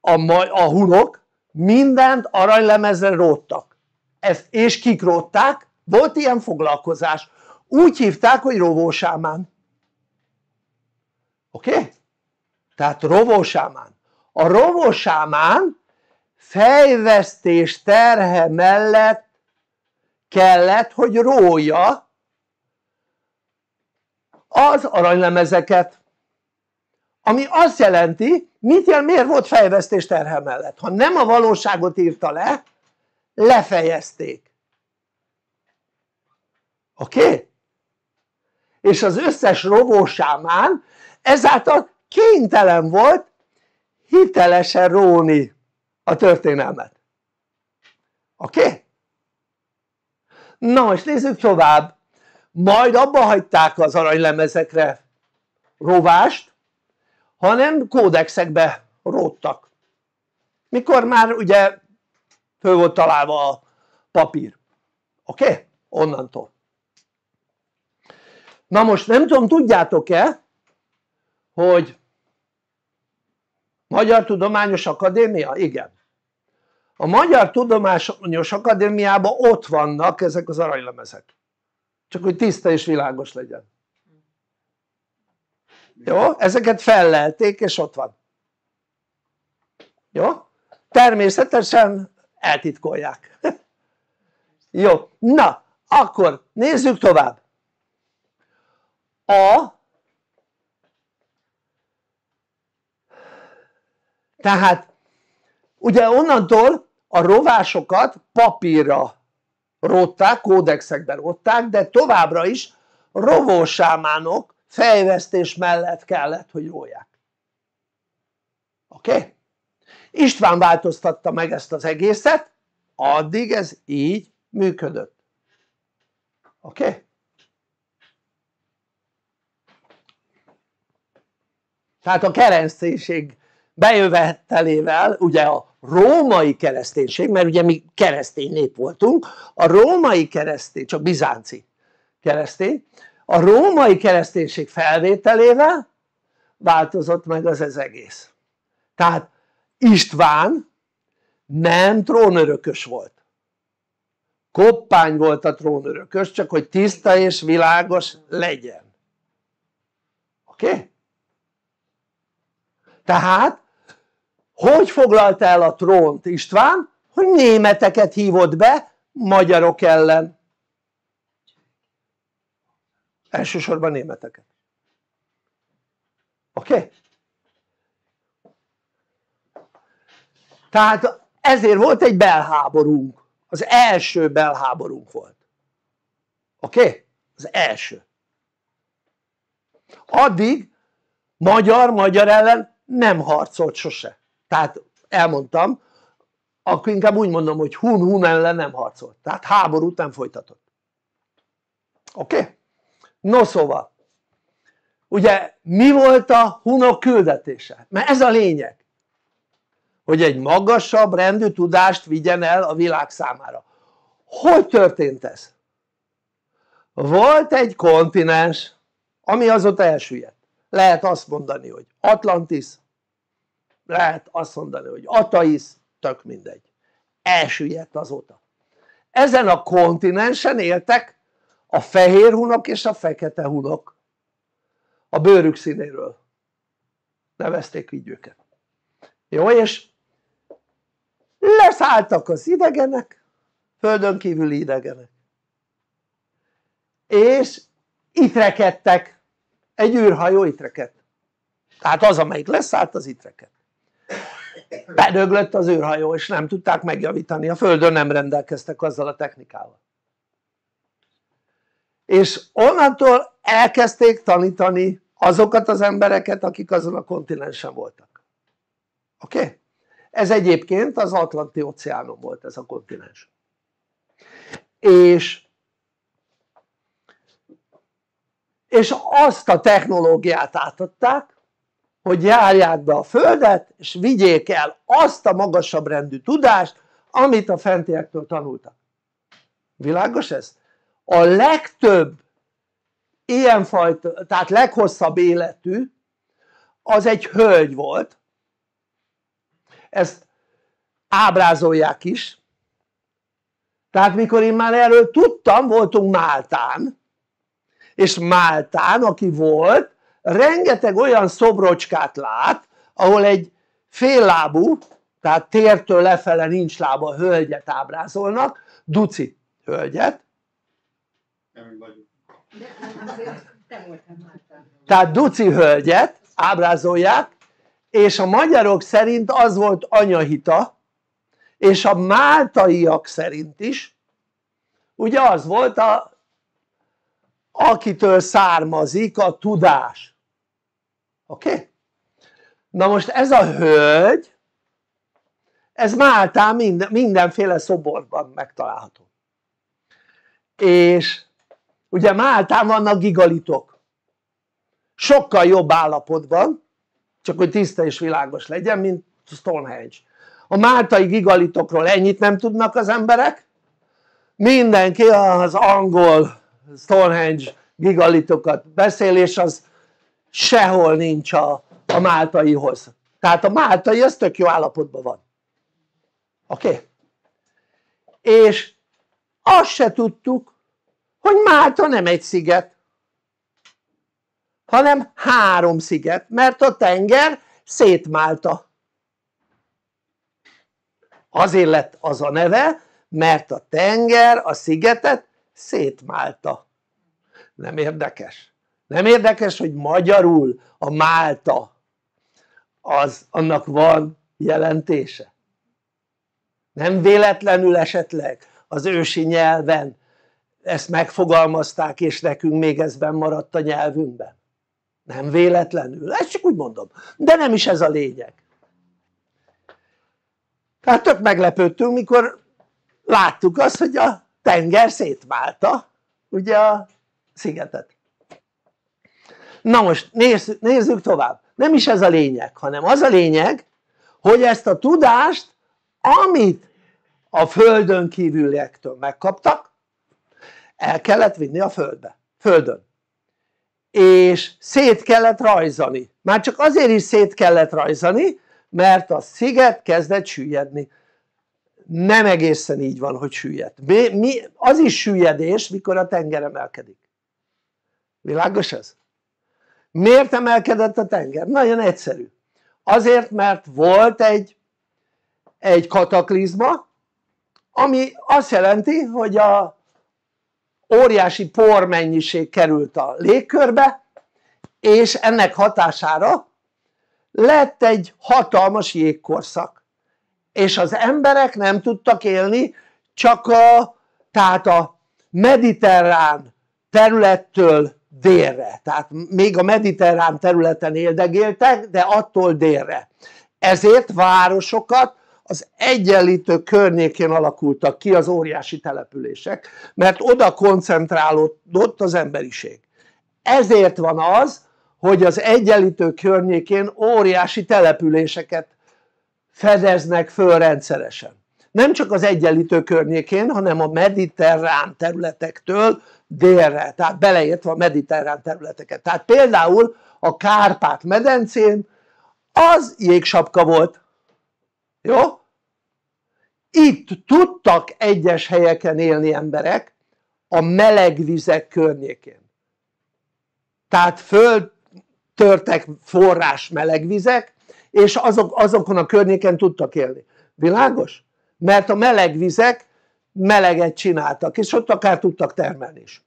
Speaker 1: a, a hunok mindent aranylemezre róttak ezt és kik rótták? volt ilyen foglalkozás úgy hívták hogy rovósámán oké? Okay? tehát rovósámán a rovósámán fejvesztés terhe mellett kellett hogy rója az aranylemezeket ami azt jelenti mit jel, miért volt fejvesztés terhe mellett ha nem a valóságot írta le lefejezték oké? Okay? és az összes rovósámán ezáltal kénytelen volt hitelesen róni a történelmet oké? Okay? na most nézzük tovább majd abba hagyták az aranylemezekre rovást hanem kódexekbe róttak mikor már ugye föl volt találva a papír oké? Okay? onnantól na most nem tudom tudjátok-e hogy Magyar Tudományos Akadémia? igen a Magyar Tudományos Akadémiában ott vannak ezek az aranylemezek csak hogy tiszta és világos legyen jó? Ezeket fellelték, és ott van. Jó? Természetesen eltitkolják. Jó, na, akkor nézzük tovább. A tehát ugye onnantól a rovásokat papírra rótták, kódexekbe rótták, de továbbra is rovósámánok fejvesztés mellett kellett hogy rólják oké? Okay? István változtatta meg ezt az egészet addig ez így működött oké? Okay? tehát a kereszténység bejövetelével ugye a római kereszténység, mert ugye mi keresztény nép voltunk, a római keresztény, csak bizánci keresztény, a római kereszténység felvételével változott meg az ez egész tehát István nem trónörökös volt koppány volt a trónörökös csak hogy tiszta és világos legyen oké? Okay? tehát hogy foglalta el a trónt István? hogy németeket hívott be magyarok ellen elsősorban németeket oké? Okay? tehát ezért volt egy belháborunk az első belháborunk volt oké? Okay? az első addig magyar-magyar ellen nem harcolt sose tehát elmondtam akkor inkább úgy mondom hogy hun-hun ellen nem harcolt tehát háborút nem folytatott oké? Okay? no szóval ugye mi volt a hunok küldetése? mert ez a lényeg hogy egy magasabb rendű tudást vigyen el a világ számára hogy történt ez? volt egy kontinens ami azóta elsüllyedt lehet azt mondani hogy Atlantis lehet azt mondani hogy Atais, tök mindegy elsüllyedt azóta ezen a kontinensen éltek a fehér hunok és a fekete hunok a bőrük színéről nevezték így őket jó és leszálltak az idegenek földön kívüli idegenek és itt rekedtek egy űrhajó itt rekedt tehát az amelyik leszállt az itt rekedt bedöglött az űrhajó és nem tudták megjavítani a földön nem rendelkeztek azzal a technikával és onnantól elkezdték tanítani azokat az embereket akik azon a kontinensen voltak oké? Okay? ez egyébként az Atlanti óceánon volt ez a kontinens és és azt a technológiát átadták hogy járják be a földet és vigyék el azt a magasabb rendű tudást amit a fentiektől tanultak világos ez? a legtöbb ilyenfajta, tehát leghosszabb életű, az egy hölgy volt, ezt ábrázolják is, tehát mikor én már erről tudtam, voltunk Máltán, és Máltán, aki volt, rengeteg olyan szobrocskát lát, ahol egy féllábú, tehát tértől lefele nincs lába hölgyet ábrázolnak, duci hölgyet, tehát Duci hölgyet ábrázolják, és a magyarok szerint az volt anyahita, és a máltaiak szerint is, ugye az volt a akitől származik a tudás oké? Okay? na most ez a hölgy ez Máltán minden, mindenféle szoborban megtalálható és ugye Máltán vannak gigalitok sokkal jobb állapotban csak hogy tiszta és világos legyen mint Stonehenge a máltai gigalitokról ennyit nem tudnak az emberek mindenki az angol Stonehenge gigalitokat beszél és az sehol nincs a, a máltaihoz tehát a máltai az tök jó állapotban van oké? Okay? és azt se tudtuk hogy Málta nem egy sziget, hanem három sziget, mert a tenger szétmálta. Azért lett az a neve, mert a tenger a szigetet szétmálta. Nem érdekes? Nem érdekes, hogy magyarul a Málta az annak van jelentése? Nem véletlenül esetleg az ősi nyelven ezt megfogalmazták és nekünk még ez benn maradt a nyelvünkben nem véletlenül, ezt csak úgy mondom, de nem is ez a lényeg hát tök meglepődtünk mikor láttuk azt hogy a tenger szétválta ugye a szigetet na most nézzük, nézzük tovább nem is ez a lényeg hanem az a lényeg hogy ezt a tudást amit a földön kívüliektől megkaptak el kellett vinni a földbe, földön és szét kellett rajzani, már csak azért is szét kellett rajzani mert a sziget kezdett süllyedni nem egészen így van hogy süllyed, mi, mi, az is süllyedés mikor a tenger emelkedik világos ez? miért emelkedett a tenger? nagyon egyszerű azért mert volt egy egy kataklizma ami azt jelenti hogy a óriási pormennyiség került a légkörbe és ennek hatására lett egy hatalmas jégkorszak és az emberek nem tudtak élni csak a tehát a mediterrán területtől délre, tehát még a mediterrán területen éldegéltek, de attól délre. Ezért városokat az egyenlítő környékén alakultak ki az óriási települések, mert oda koncentrálódott az emberiség. Ezért van az, hogy az egyenlítő környékén óriási településeket fedeznek föl rendszeresen. Nem csak az egyenlítő környékén, hanem a mediterrán területektől délre, tehát beleértve a mediterrán területeket. Tehát például a Kárpát-medencén az jégsapka volt, jó? itt tudtak egyes helyeken élni emberek a meleg vizek környékén tehát föltörtek forrás vizek, és azok, azokon a környéken tudtak élni, világos? mert a vizek meleget csináltak és ott akár tudtak termelni is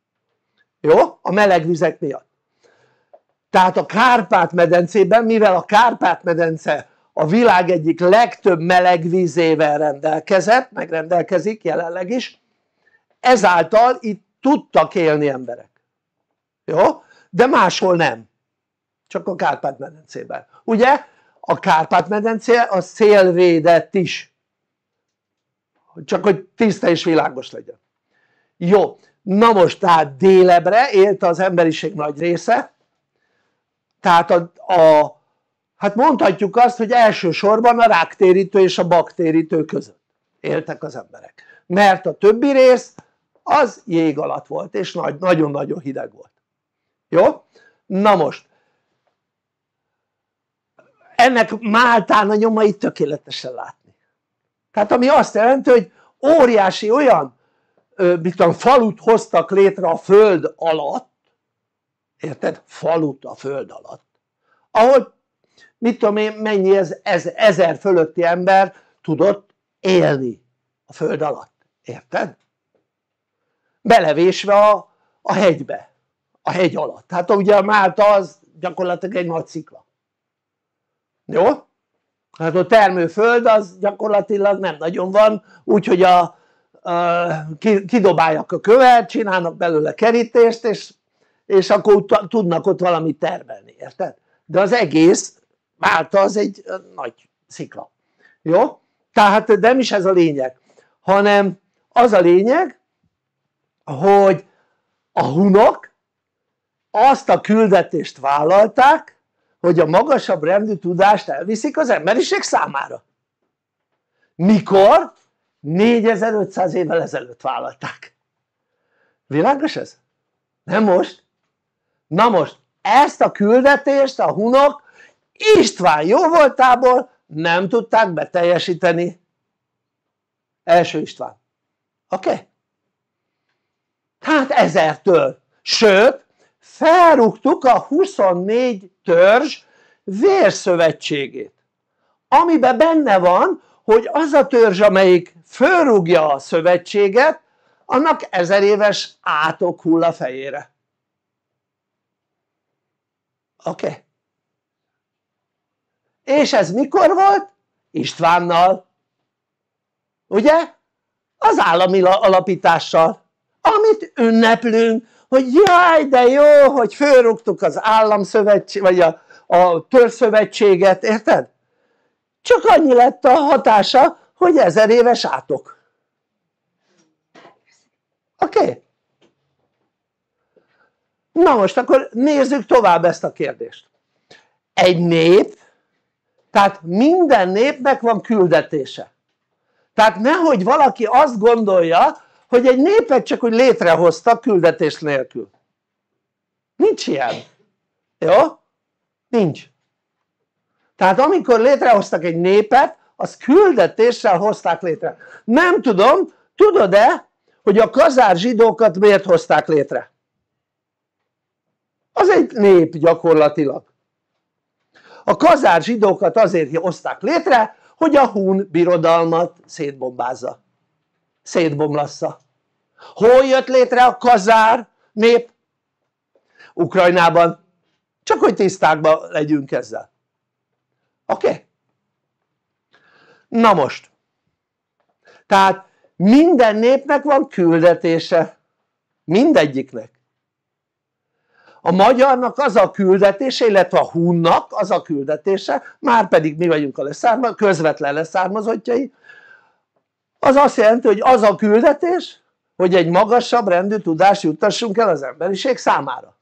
Speaker 1: jó? a vizek miatt tehát a Kárpát-medencében mivel a Kárpát-medence a világ egyik legtöbb meleg vízével rendelkezett, meg rendelkezik jelenleg is, ezáltal itt tudtak élni emberek. Jó? De máshol nem. Csak a Kárpát-medencében. Ugye? A Kárpát-medence a szélvédett is. Csak hogy tiszta és világos legyen. Jó. Na most tehát délebre élt az emberiség nagy része, tehát a, a hát mondhatjuk azt hogy elsősorban a ráktérítő és a baktérítő között éltek az emberek mert a többi rész az jég alatt volt és nagyon-nagyon hideg volt jó? na most ennek Máltán a nyomait tökéletesen látni tehát ami azt jelenti hogy óriási olyan mit tudom, falut hoztak létre a föld alatt érted? falut a föld alatt ahol mit tudom én mennyi ez, ez ezer fölötti ember tudott élni a föld alatt, érted? belevésve a, a hegybe, a hegy alatt, hát ugye a Málta az gyakorlatilag egy nagy szikla jó? hát a termőföld az gyakorlatilag nem nagyon van úgyhogy a, a kidobálják a követ, csinálnak belőle kerítést és, és akkor tudnak ott valamit termelni, érted? de az egész Málta az egy nagy szikla. Jó? Tehát nem is ez a lényeg, hanem az a lényeg, hogy a hunok azt a küldetést vállalták, hogy a magasabb rendű tudást elviszik az emberiség számára. Mikor? 4500 évvel ezelőtt vállalták. Világos ez? Nem most? Na most, ezt a küldetést a hunok István jó voltából nem tudták beteljesíteni első István oké? Okay? tehát ezertől sőt felrúgtuk a 24 törzs vérszövetségét amiben benne van hogy az a törzs amelyik fölrúgja a szövetséget annak ezer éves átok hull a fejére oké? Okay? és ez mikor volt? Istvánnal ugye? az állami alapítással amit ünneplünk hogy jaj de jó hogy fölrúgtuk az államszövetség vagy a, a törszövetséget érted? csak annyi lett a hatása hogy ezer éves átok oké? Okay. na most akkor nézzük tovább ezt a kérdést egy nép tehát minden népnek van küldetése tehát nehogy valaki azt gondolja hogy egy népet csak úgy létrehoztak küldetés nélkül nincs ilyen, jó? nincs tehát amikor létrehoztak egy népet az küldetéssel hozták létre nem tudom, tudod-e hogy a kazár zsidókat miért hozták létre? az egy nép gyakorlatilag a kazár zsidókat azért hozták létre hogy a hun birodalmat szétbombázza szétbomlassa. hol jött létre a kazár nép? Ukrajnában csak hogy tisztákban legyünk ezzel oké? Okay? na most tehát minden népnek van küldetése mindegyiknek a magyarnak az a küldetése, illetve a hunnak az a küldetése, már pedig mi vagyunk a leszárma, közvetlen leszármazottjai, az azt jelenti, hogy az a küldetés, hogy egy magasabb rendű tudást juttassunk el az emberiség számára.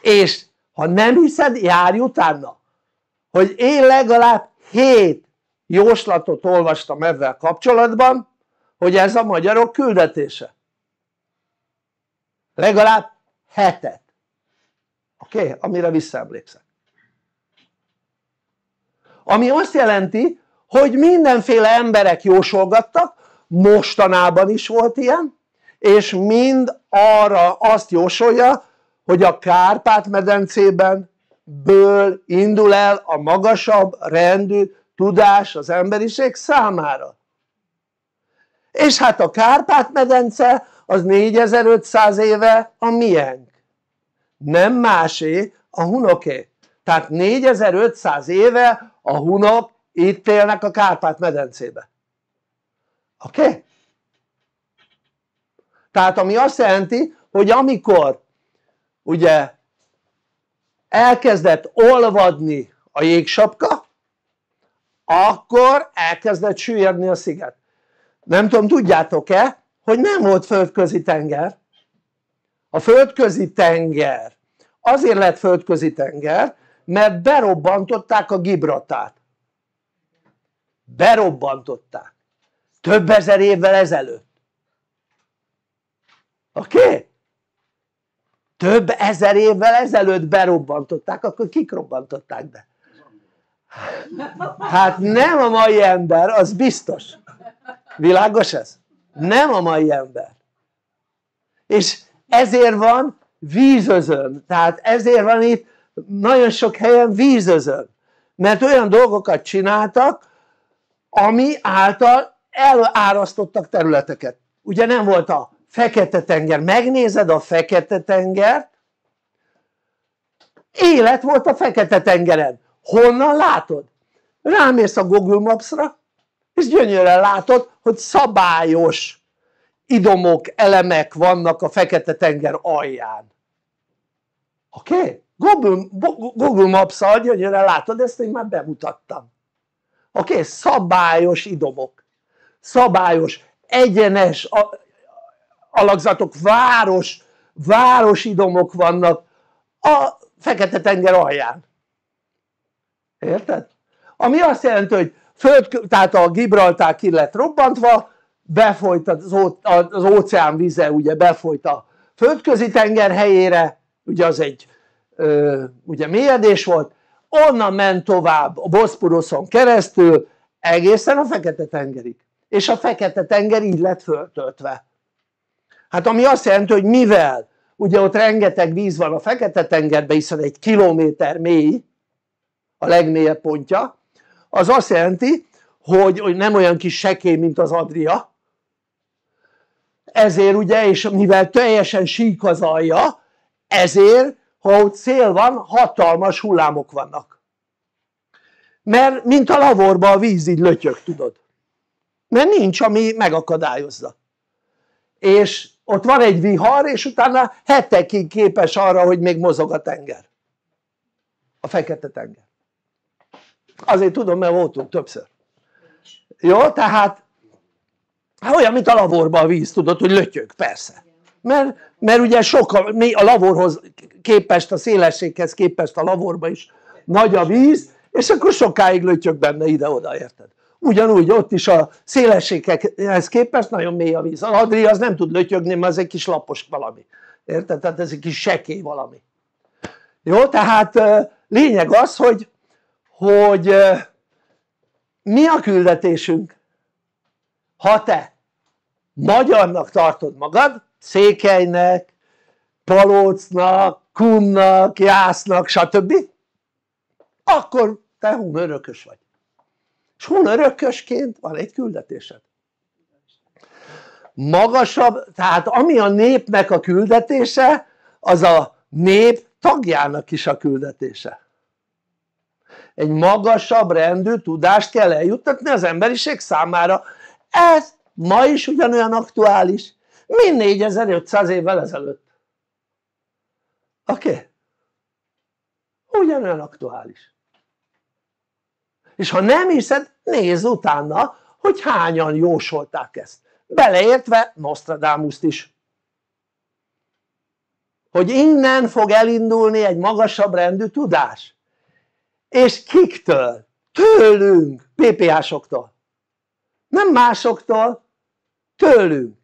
Speaker 1: És ha nem hiszed, járj utána, hogy én legalább hét jóslatot olvastam ezzel kapcsolatban, hogy ez a magyarok küldetése legalább hetet oké? Okay? amire visszaemlékszem ami azt jelenti hogy mindenféle emberek jósolgattak mostanában is volt ilyen és mind arra azt jósolja hogy a Kárpát-medencében ből indul el a magasabb rendű tudás az emberiség számára és hát a Kárpát-medence az 4500 éve a miénk nem másé a hunoké tehát 4500 éve a hunok itt élnek a Kárpát-medencébe oké? Okay? tehát ami azt jelenti hogy amikor ugye elkezdett olvadni a jégsapka akkor elkezdett süllyedni a sziget nem tudom tudjátok-e hogy nem volt földközi tenger a földközi tenger azért lett földközi tenger mert berobbantották a Gibratát berobbantották több ezer évvel ezelőtt oké? Okay? több ezer évvel ezelőtt berobbantották akkor kik robbantották be? hát nem a mai ember az biztos világos ez? nem a mai ember és ezért van vízözön, tehát ezért van itt nagyon sok helyen vízözön mert olyan dolgokat csináltak ami által elárasztottak területeket ugye nem volt a fekete tenger, megnézed a fekete tengert élet volt a fekete tengeren, honnan látod? rámész a Google Maps-ra és gyönyörűen látod, hogy szabályos idomok, elemek vannak a Fekete-tenger alján. Oké? Okay? Google, Google Maps-al gyönyörűen látod, ezt én már bemutattam. Oké? Okay? Szabályos idomok. Szabályos, egyenes alakzatok, város, városidomok vannak a Fekete-tenger alján. Érted? Ami azt jelenti, hogy föld, tehát a Gibraltár ki lett robbantva, befolyt az, az óceán vize, ugye befolyt a földközi tenger helyére, ugye az egy ö, ugye mélyedés volt, onnan ment tovább a Boszporoszon keresztül egészen a Fekete tengerig. És a Fekete tenger így lett föltöltve. Hát ami azt jelenti, hogy mivel ugye ott rengeteg víz van a Fekete tengerben, hiszen egy kilométer mély a legmélyebb pontja, az azt jelenti hogy, hogy nem olyan kis sekély mint az Adria ezért ugye és mivel teljesen sík az alja ezért ha ott szél van hatalmas hullámok vannak mert mint a lavorba a víz így lötyög tudod mert nincs ami megakadályozza és ott van egy vihar és utána hetekig képes arra hogy még mozog a tenger a fekete tenger azért tudom mert voltunk többször jó? tehát hát olyan mint a lavorba a víz tudod hogy lötyög persze mert, mert ugye sokkal, mi a lavorhoz képest, a szélességhez képest a lavorba is nagy a víz és akkor sokáig lötyög benne ide-oda érted ugyanúgy ott is a szélességhez képest nagyon mély a víz, a ladri az nem tud lötyögni mert ez egy kis lapos valami érted? tehát ez egy kis sekély valami jó? tehát lényeg az hogy hogy mi a küldetésünk ha te magyarnak tartod magad Székelynek, Palócnak, Kunnak, Jásznak stb akkor te hun örökös vagy és hun örökösként van egy küldetésed magasabb, tehát ami a népnek a küldetése az a nép tagjának is a küldetése egy magasabb rendű tudást kell eljuttatni az emberiség számára ez ma is ugyanolyan aktuális mint 4500 évvel ezelőtt oké? Okay? ugyanolyan aktuális és ha nem hiszed nézz utána hogy hányan jósolták ezt beleértve Nostradamuszt is hogy innen fog elindulni egy magasabb rendű tudás és kiktől? tőlünk PPH-soktól nem másoktól, tőlünk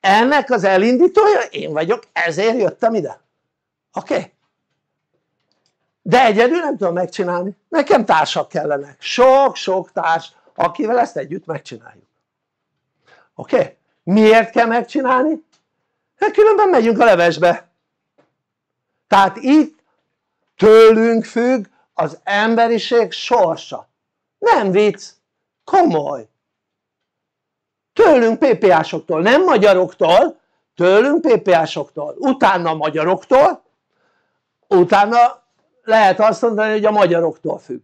Speaker 1: ennek az elindítója én vagyok, ezért jöttem ide oké? Okay? de egyedül nem tudom megcsinálni, nekem társak kellenek, sok-sok társ akivel ezt együtt megcsináljuk oké? Okay? miért kell megcsinálni? mert hát különben megyünk a levesbe tehát itt tőlünk függ az emberiség sorsa nem vicc, komoly tőlünk PPA-soktól, nem magyaroktól tőlünk PPA-soktól, utána magyaroktól utána lehet azt mondani hogy a magyaroktól függ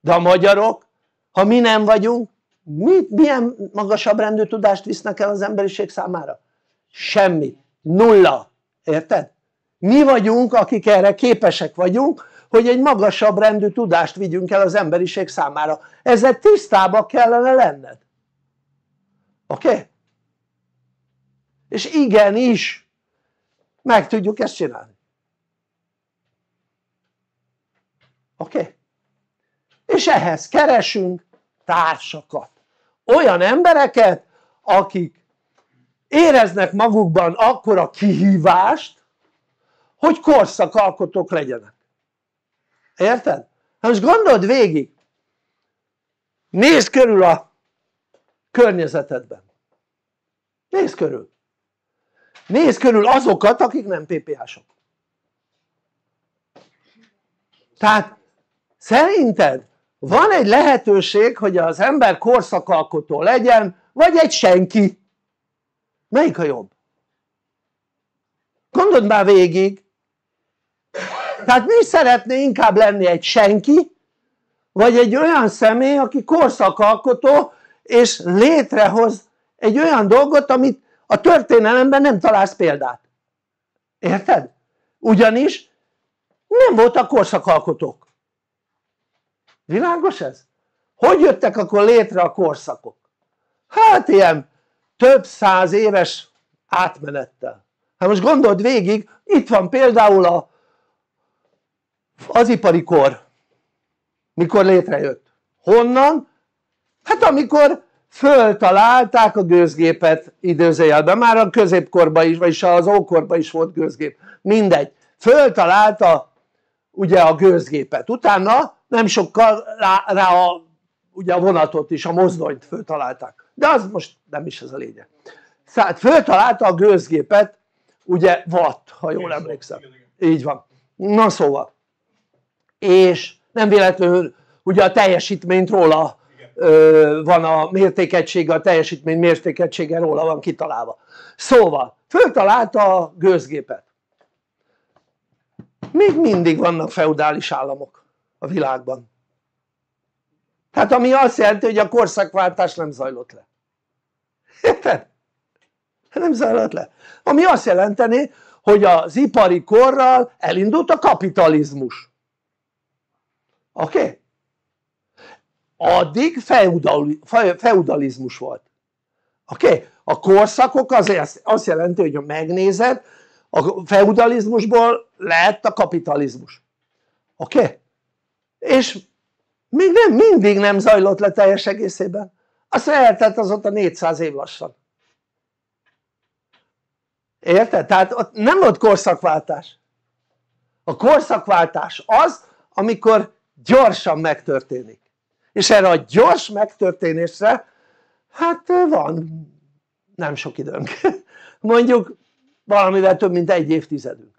Speaker 1: de a magyarok ha mi nem vagyunk mit, milyen magasabb rendű tudást visznek el az emberiség számára? semmit, nulla, érted? mi vagyunk akik erre képesek vagyunk hogy egy magasabb rendű tudást vigyünk el az emberiség számára ezzel tisztába kellene lenned oké? Okay? és igenis meg tudjuk ezt csinálni oké? Okay? és ehhez keresünk társakat olyan embereket akik éreznek magukban akkora kihívást hogy korszakalkotók legyenek érted? hát most gondold végig nézd körül a környezetedben nézd körül nézd körül azokat akik nem PPH-sok tehát szerinted van egy lehetőség hogy az ember korszakalkotó legyen vagy egy senki melyik a jobb? gondold már végig tehát mi szeretné inkább lenni egy senki vagy egy olyan személy aki korszakalkotó és létrehoz egy olyan dolgot amit a történelemben nem találsz példát érted? ugyanis nem voltak korszakalkotók világos ez? hogy jöttek akkor létre a korszakok? hát ilyen több száz éves átmenettel hát most gondold végig itt van például a az ipari kor mikor létrejött? honnan? hát amikor föltalálták a gőzgépet időzőjelben, már a középkorban is, vagyis az ókorban is volt gőzgép, mindegy, föltalálta ugye a gőzgépet, utána nem sokkal rá, rá a, ugye a vonatot is, a mozdonyt föltalálták, de az most nem is ez a lényeg tehát föltalálta a gőzgépet ugye vatt, ha jól emlékszem, így van, na szóval és nem véletlenül ugye a teljesítményt róla ö, van a mértékegysége, a teljesítmény mértékegysége róla van kitalálva. Szóval, föltalálta a gőzgépet. Még mindig vannak feudális államok a világban. Tehát ami azt jelenti, hogy a korszakváltás nem zajlott le. Érted? Hát nem zajlott le. Ami azt jelenteni, hogy az ipari korral elindult a kapitalizmus Oké? Okay? Addig feudali, feudalizmus volt. Oké? Okay? A korszakok azért azt jelenti, hogy ha megnézed, a feudalizmusból lett a kapitalizmus. Oké? Okay? És még nem, mindig nem zajlott le teljes egészében. Azt eltelt azóta 400 év lassan. Érted? Tehát ott nem volt korszakváltás. A korszakváltás az, amikor gyorsan megtörténik és erre a gyors megtörténésre hát van nem sok időnk mondjuk valamivel több mint egy évtizedünk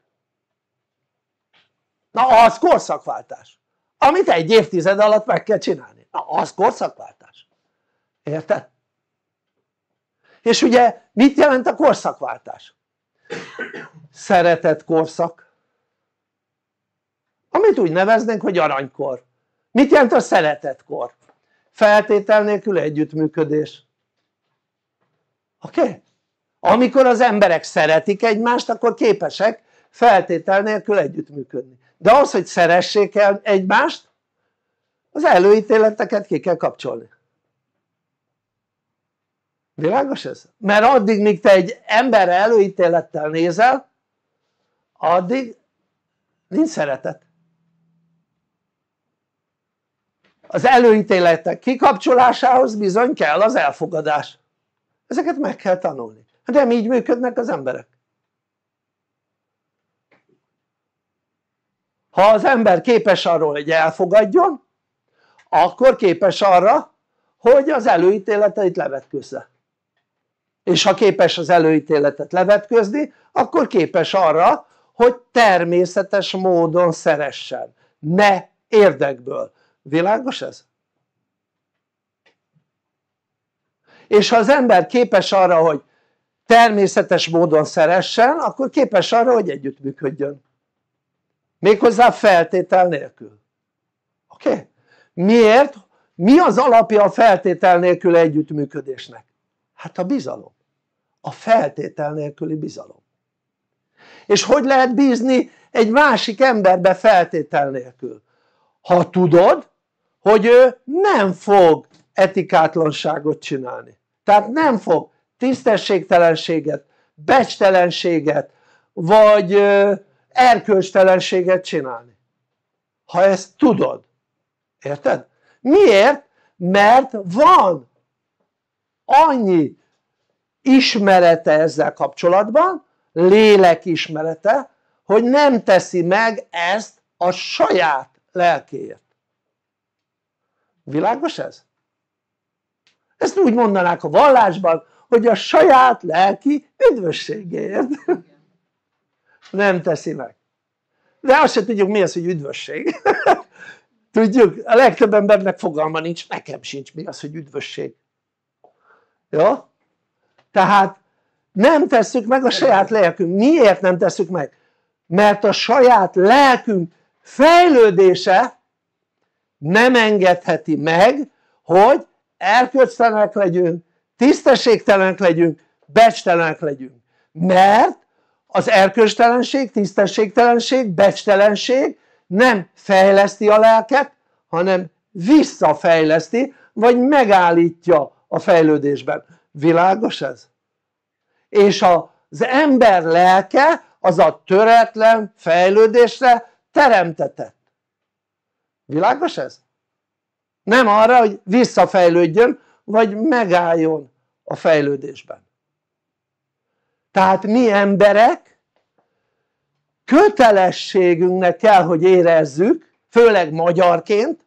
Speaker 1: na az korszakváltás amit egy évtized alatt meg kell csinálni na az korszakváltás érted? és ugye mit jelent a korszakváltás? szeretett korszak amit úgy neveznénk hogy aranykor mit jelent a szeretetkor? feltétel nélkül együttműködés oké? Okay? amikor az emberek szeretik egymást akkor képesek feltétel nélkül együttműködni de az hogy szeressék el egymást az előítéleteket ki kell kapcsolni világos ez? mert addig míg te egy emberre előítélettel nézel addig nincs szeretet az előítéletek kikapcsolásához bizony kell az elfogadás ezeket meg kell tanulni hát nem így működnek az emberek ha az ember képes arról hogy elfogadjon akkor képes arra hogy az előítéleteit levetkőzze és ha képes az előítéletet levetkőzni akkor képes arra hogy természetes módon szeressen ne érdekből Világos ez? És ha az ember képes arra, hogy természetes módon szeressen, akkor képes arra, hogy együttműködjön. Méghozzá feltétel nélkül. Oké? Okay? Miért? Mi az alapja a feltétel nélkül együttműködésnek? Hát a bizalom. A feltétel nélküli bizalom. És hogy lehet bízni egy másik emberbe feltétel nélkül? Ha tudod, hogy ő nem fog etikátlanságot csinálni tehát nem fog tisztességtelenséget, becstelenséget vagy erkölcstelenséget csinálni ha ezt tudod érted? miért? mert van annyi ismerete ezzel kapcsolatban lélek ismerete hogy nem teszi meg ezt a saját lelkéért világos ez? ezt úgy mondanák a vallásban hogy a saját lelki üdvösségéért nem teszi meg de azt se tudjuk mi az hogy üdvösség tudjuk a legtöbb embernek fogalma nincs nekem sincs mi az hogy üdvösség jó? Ja? tehát nem tesszük meg a saját lelkünk miért nem tesszük meg? mert a saját lelkünk fejlődése nem engedheti meg hogy erkölcstelenek legyünk, tisztességtelenek legyünk, becstelenek legyünk mert az erkölcstelenség, tisztességtelenség, becstelenség nem fejleszti a lelket hanem visszafejleszti vagy megállítja a fejlődésben világos ez? és az ember lelke az a töretlen fejlődésre teremtetett világos ez? nem arra hogy visszafejlődjön vagy megálljon a fejlődésben tehát mi emberek kötelességünknek kell hogy érezzük főleg magyarként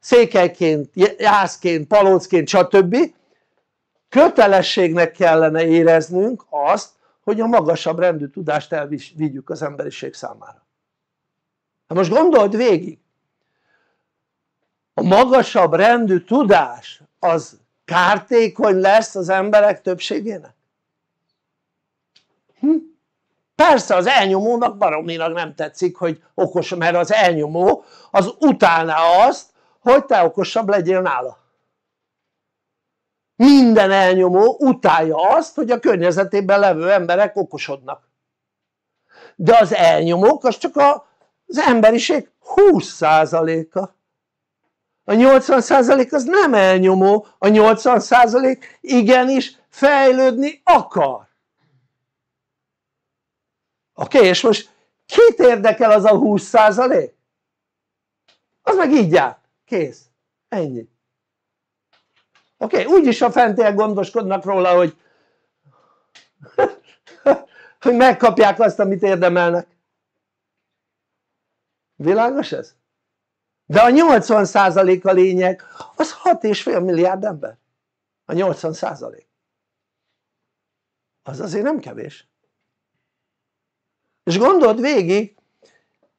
Speaker 1: székelyként, jászként, palócként stb kötelességnek kellene éreznünk azt hogy a magasabb rendű tudást elvigyük az emberiség számára. Na most gondold végig, a magasabb rendű tudás az kártékony lesz az emberek többségének? Hm? persze az elnyomónak baromilag nem tetszik hogy okos, mert az elnyomó az utálná azt hogy te okosabb legyél nála minden elnyomó utálja azt hogy a környezetében levő emberek okosodnak de az elnyomók az csak az emberiség 20%-a a 80% az nem elnyomó, a 80% igenis fejlődni akar. Oké, okay, és most kit érdekel az a 20%? Az meg így jár, kész, ennyi. Oké, okay, úgyis a fentiek gondoskodnak róla, hogy, hogy megkapják azt, amit érdemelnek. Világos ez? de a 80% a lényeg az 6,5 milliárd ember a 80% az azért nem kevés és gondold végig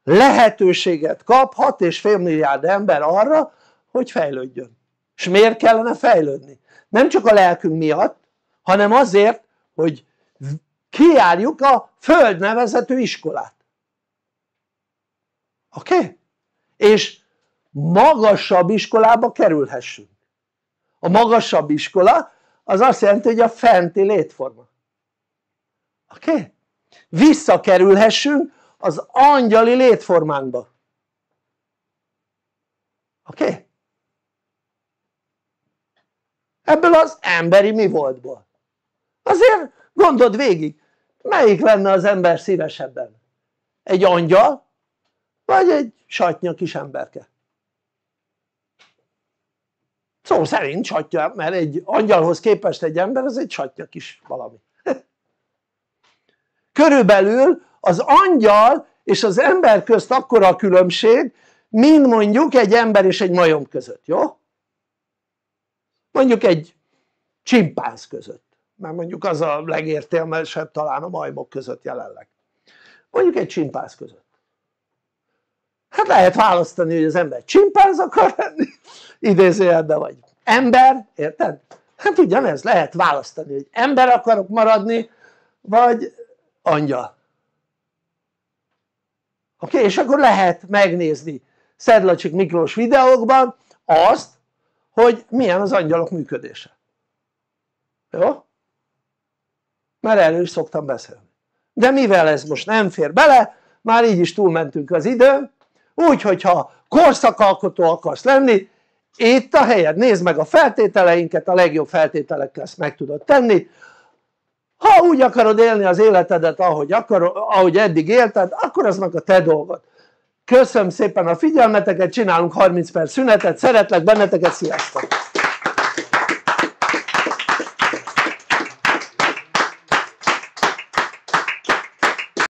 Speaker 1: lehetőséget kap 6,5 milliárd ember arra hogy fejlődjön és miért kellene fejlődni? nem csak a lelkünk miatt hanem azért hogy kiárjuk a föld nevezető iskolát oké? Okay? és magasabb iskolába kerülhessünk a magasabb iskola az azt jelenti hogy a fenti létforma oké? Okay? visszakerülhessünk az angyali létformánkba oké? Okay? ebből az emberi mi voltból azért gondold végig melyik lenne az ember szívesebben? egy angyal vagy egy sajtnya kis emberke? Szó szóval szerint csatja, mert egy angyalhoz képest egy ember az egy csatja kis valami. Körülbelül az angyal és az ember közt akkora a különbség, mint mondjuk egy ember és egy majom között, jó? Mondjuk egy csimpánz között, mert mondjuk az a legértelmesebb talán a majmok között jelenleg. Mondjuk egy csimpánz között. Hát lehet választani, hogy az ember csimpánz akar lenni, idézőjelben vagy ember, érted? Hát ugyanez, lehet választani, hogy ember akarok maradni, vagy angyal. Oké, okay? és akkor lehet megnézni Szedlacsik Miklós videókban azt, hogy milyen az angyalok működése. Jó? Mert erről is szoktam beszélni. De mivel ez most nem fér bele, már így is túlmentünk az időn, úgy hogyha korszakalkotó akarsz lenni itt a helyed, nézd meg a feltételeinket, a legjobb feltételekkel ezt meg tudod tenni ha úgy akarod élni az életedet ahogy, akarod, ahogy eddig élted akkor az meg a te dolgod köszönöm szépen a figyelmeteket, csinálunk 30 perc szünetet, szeretlek benneteket, sziasztok!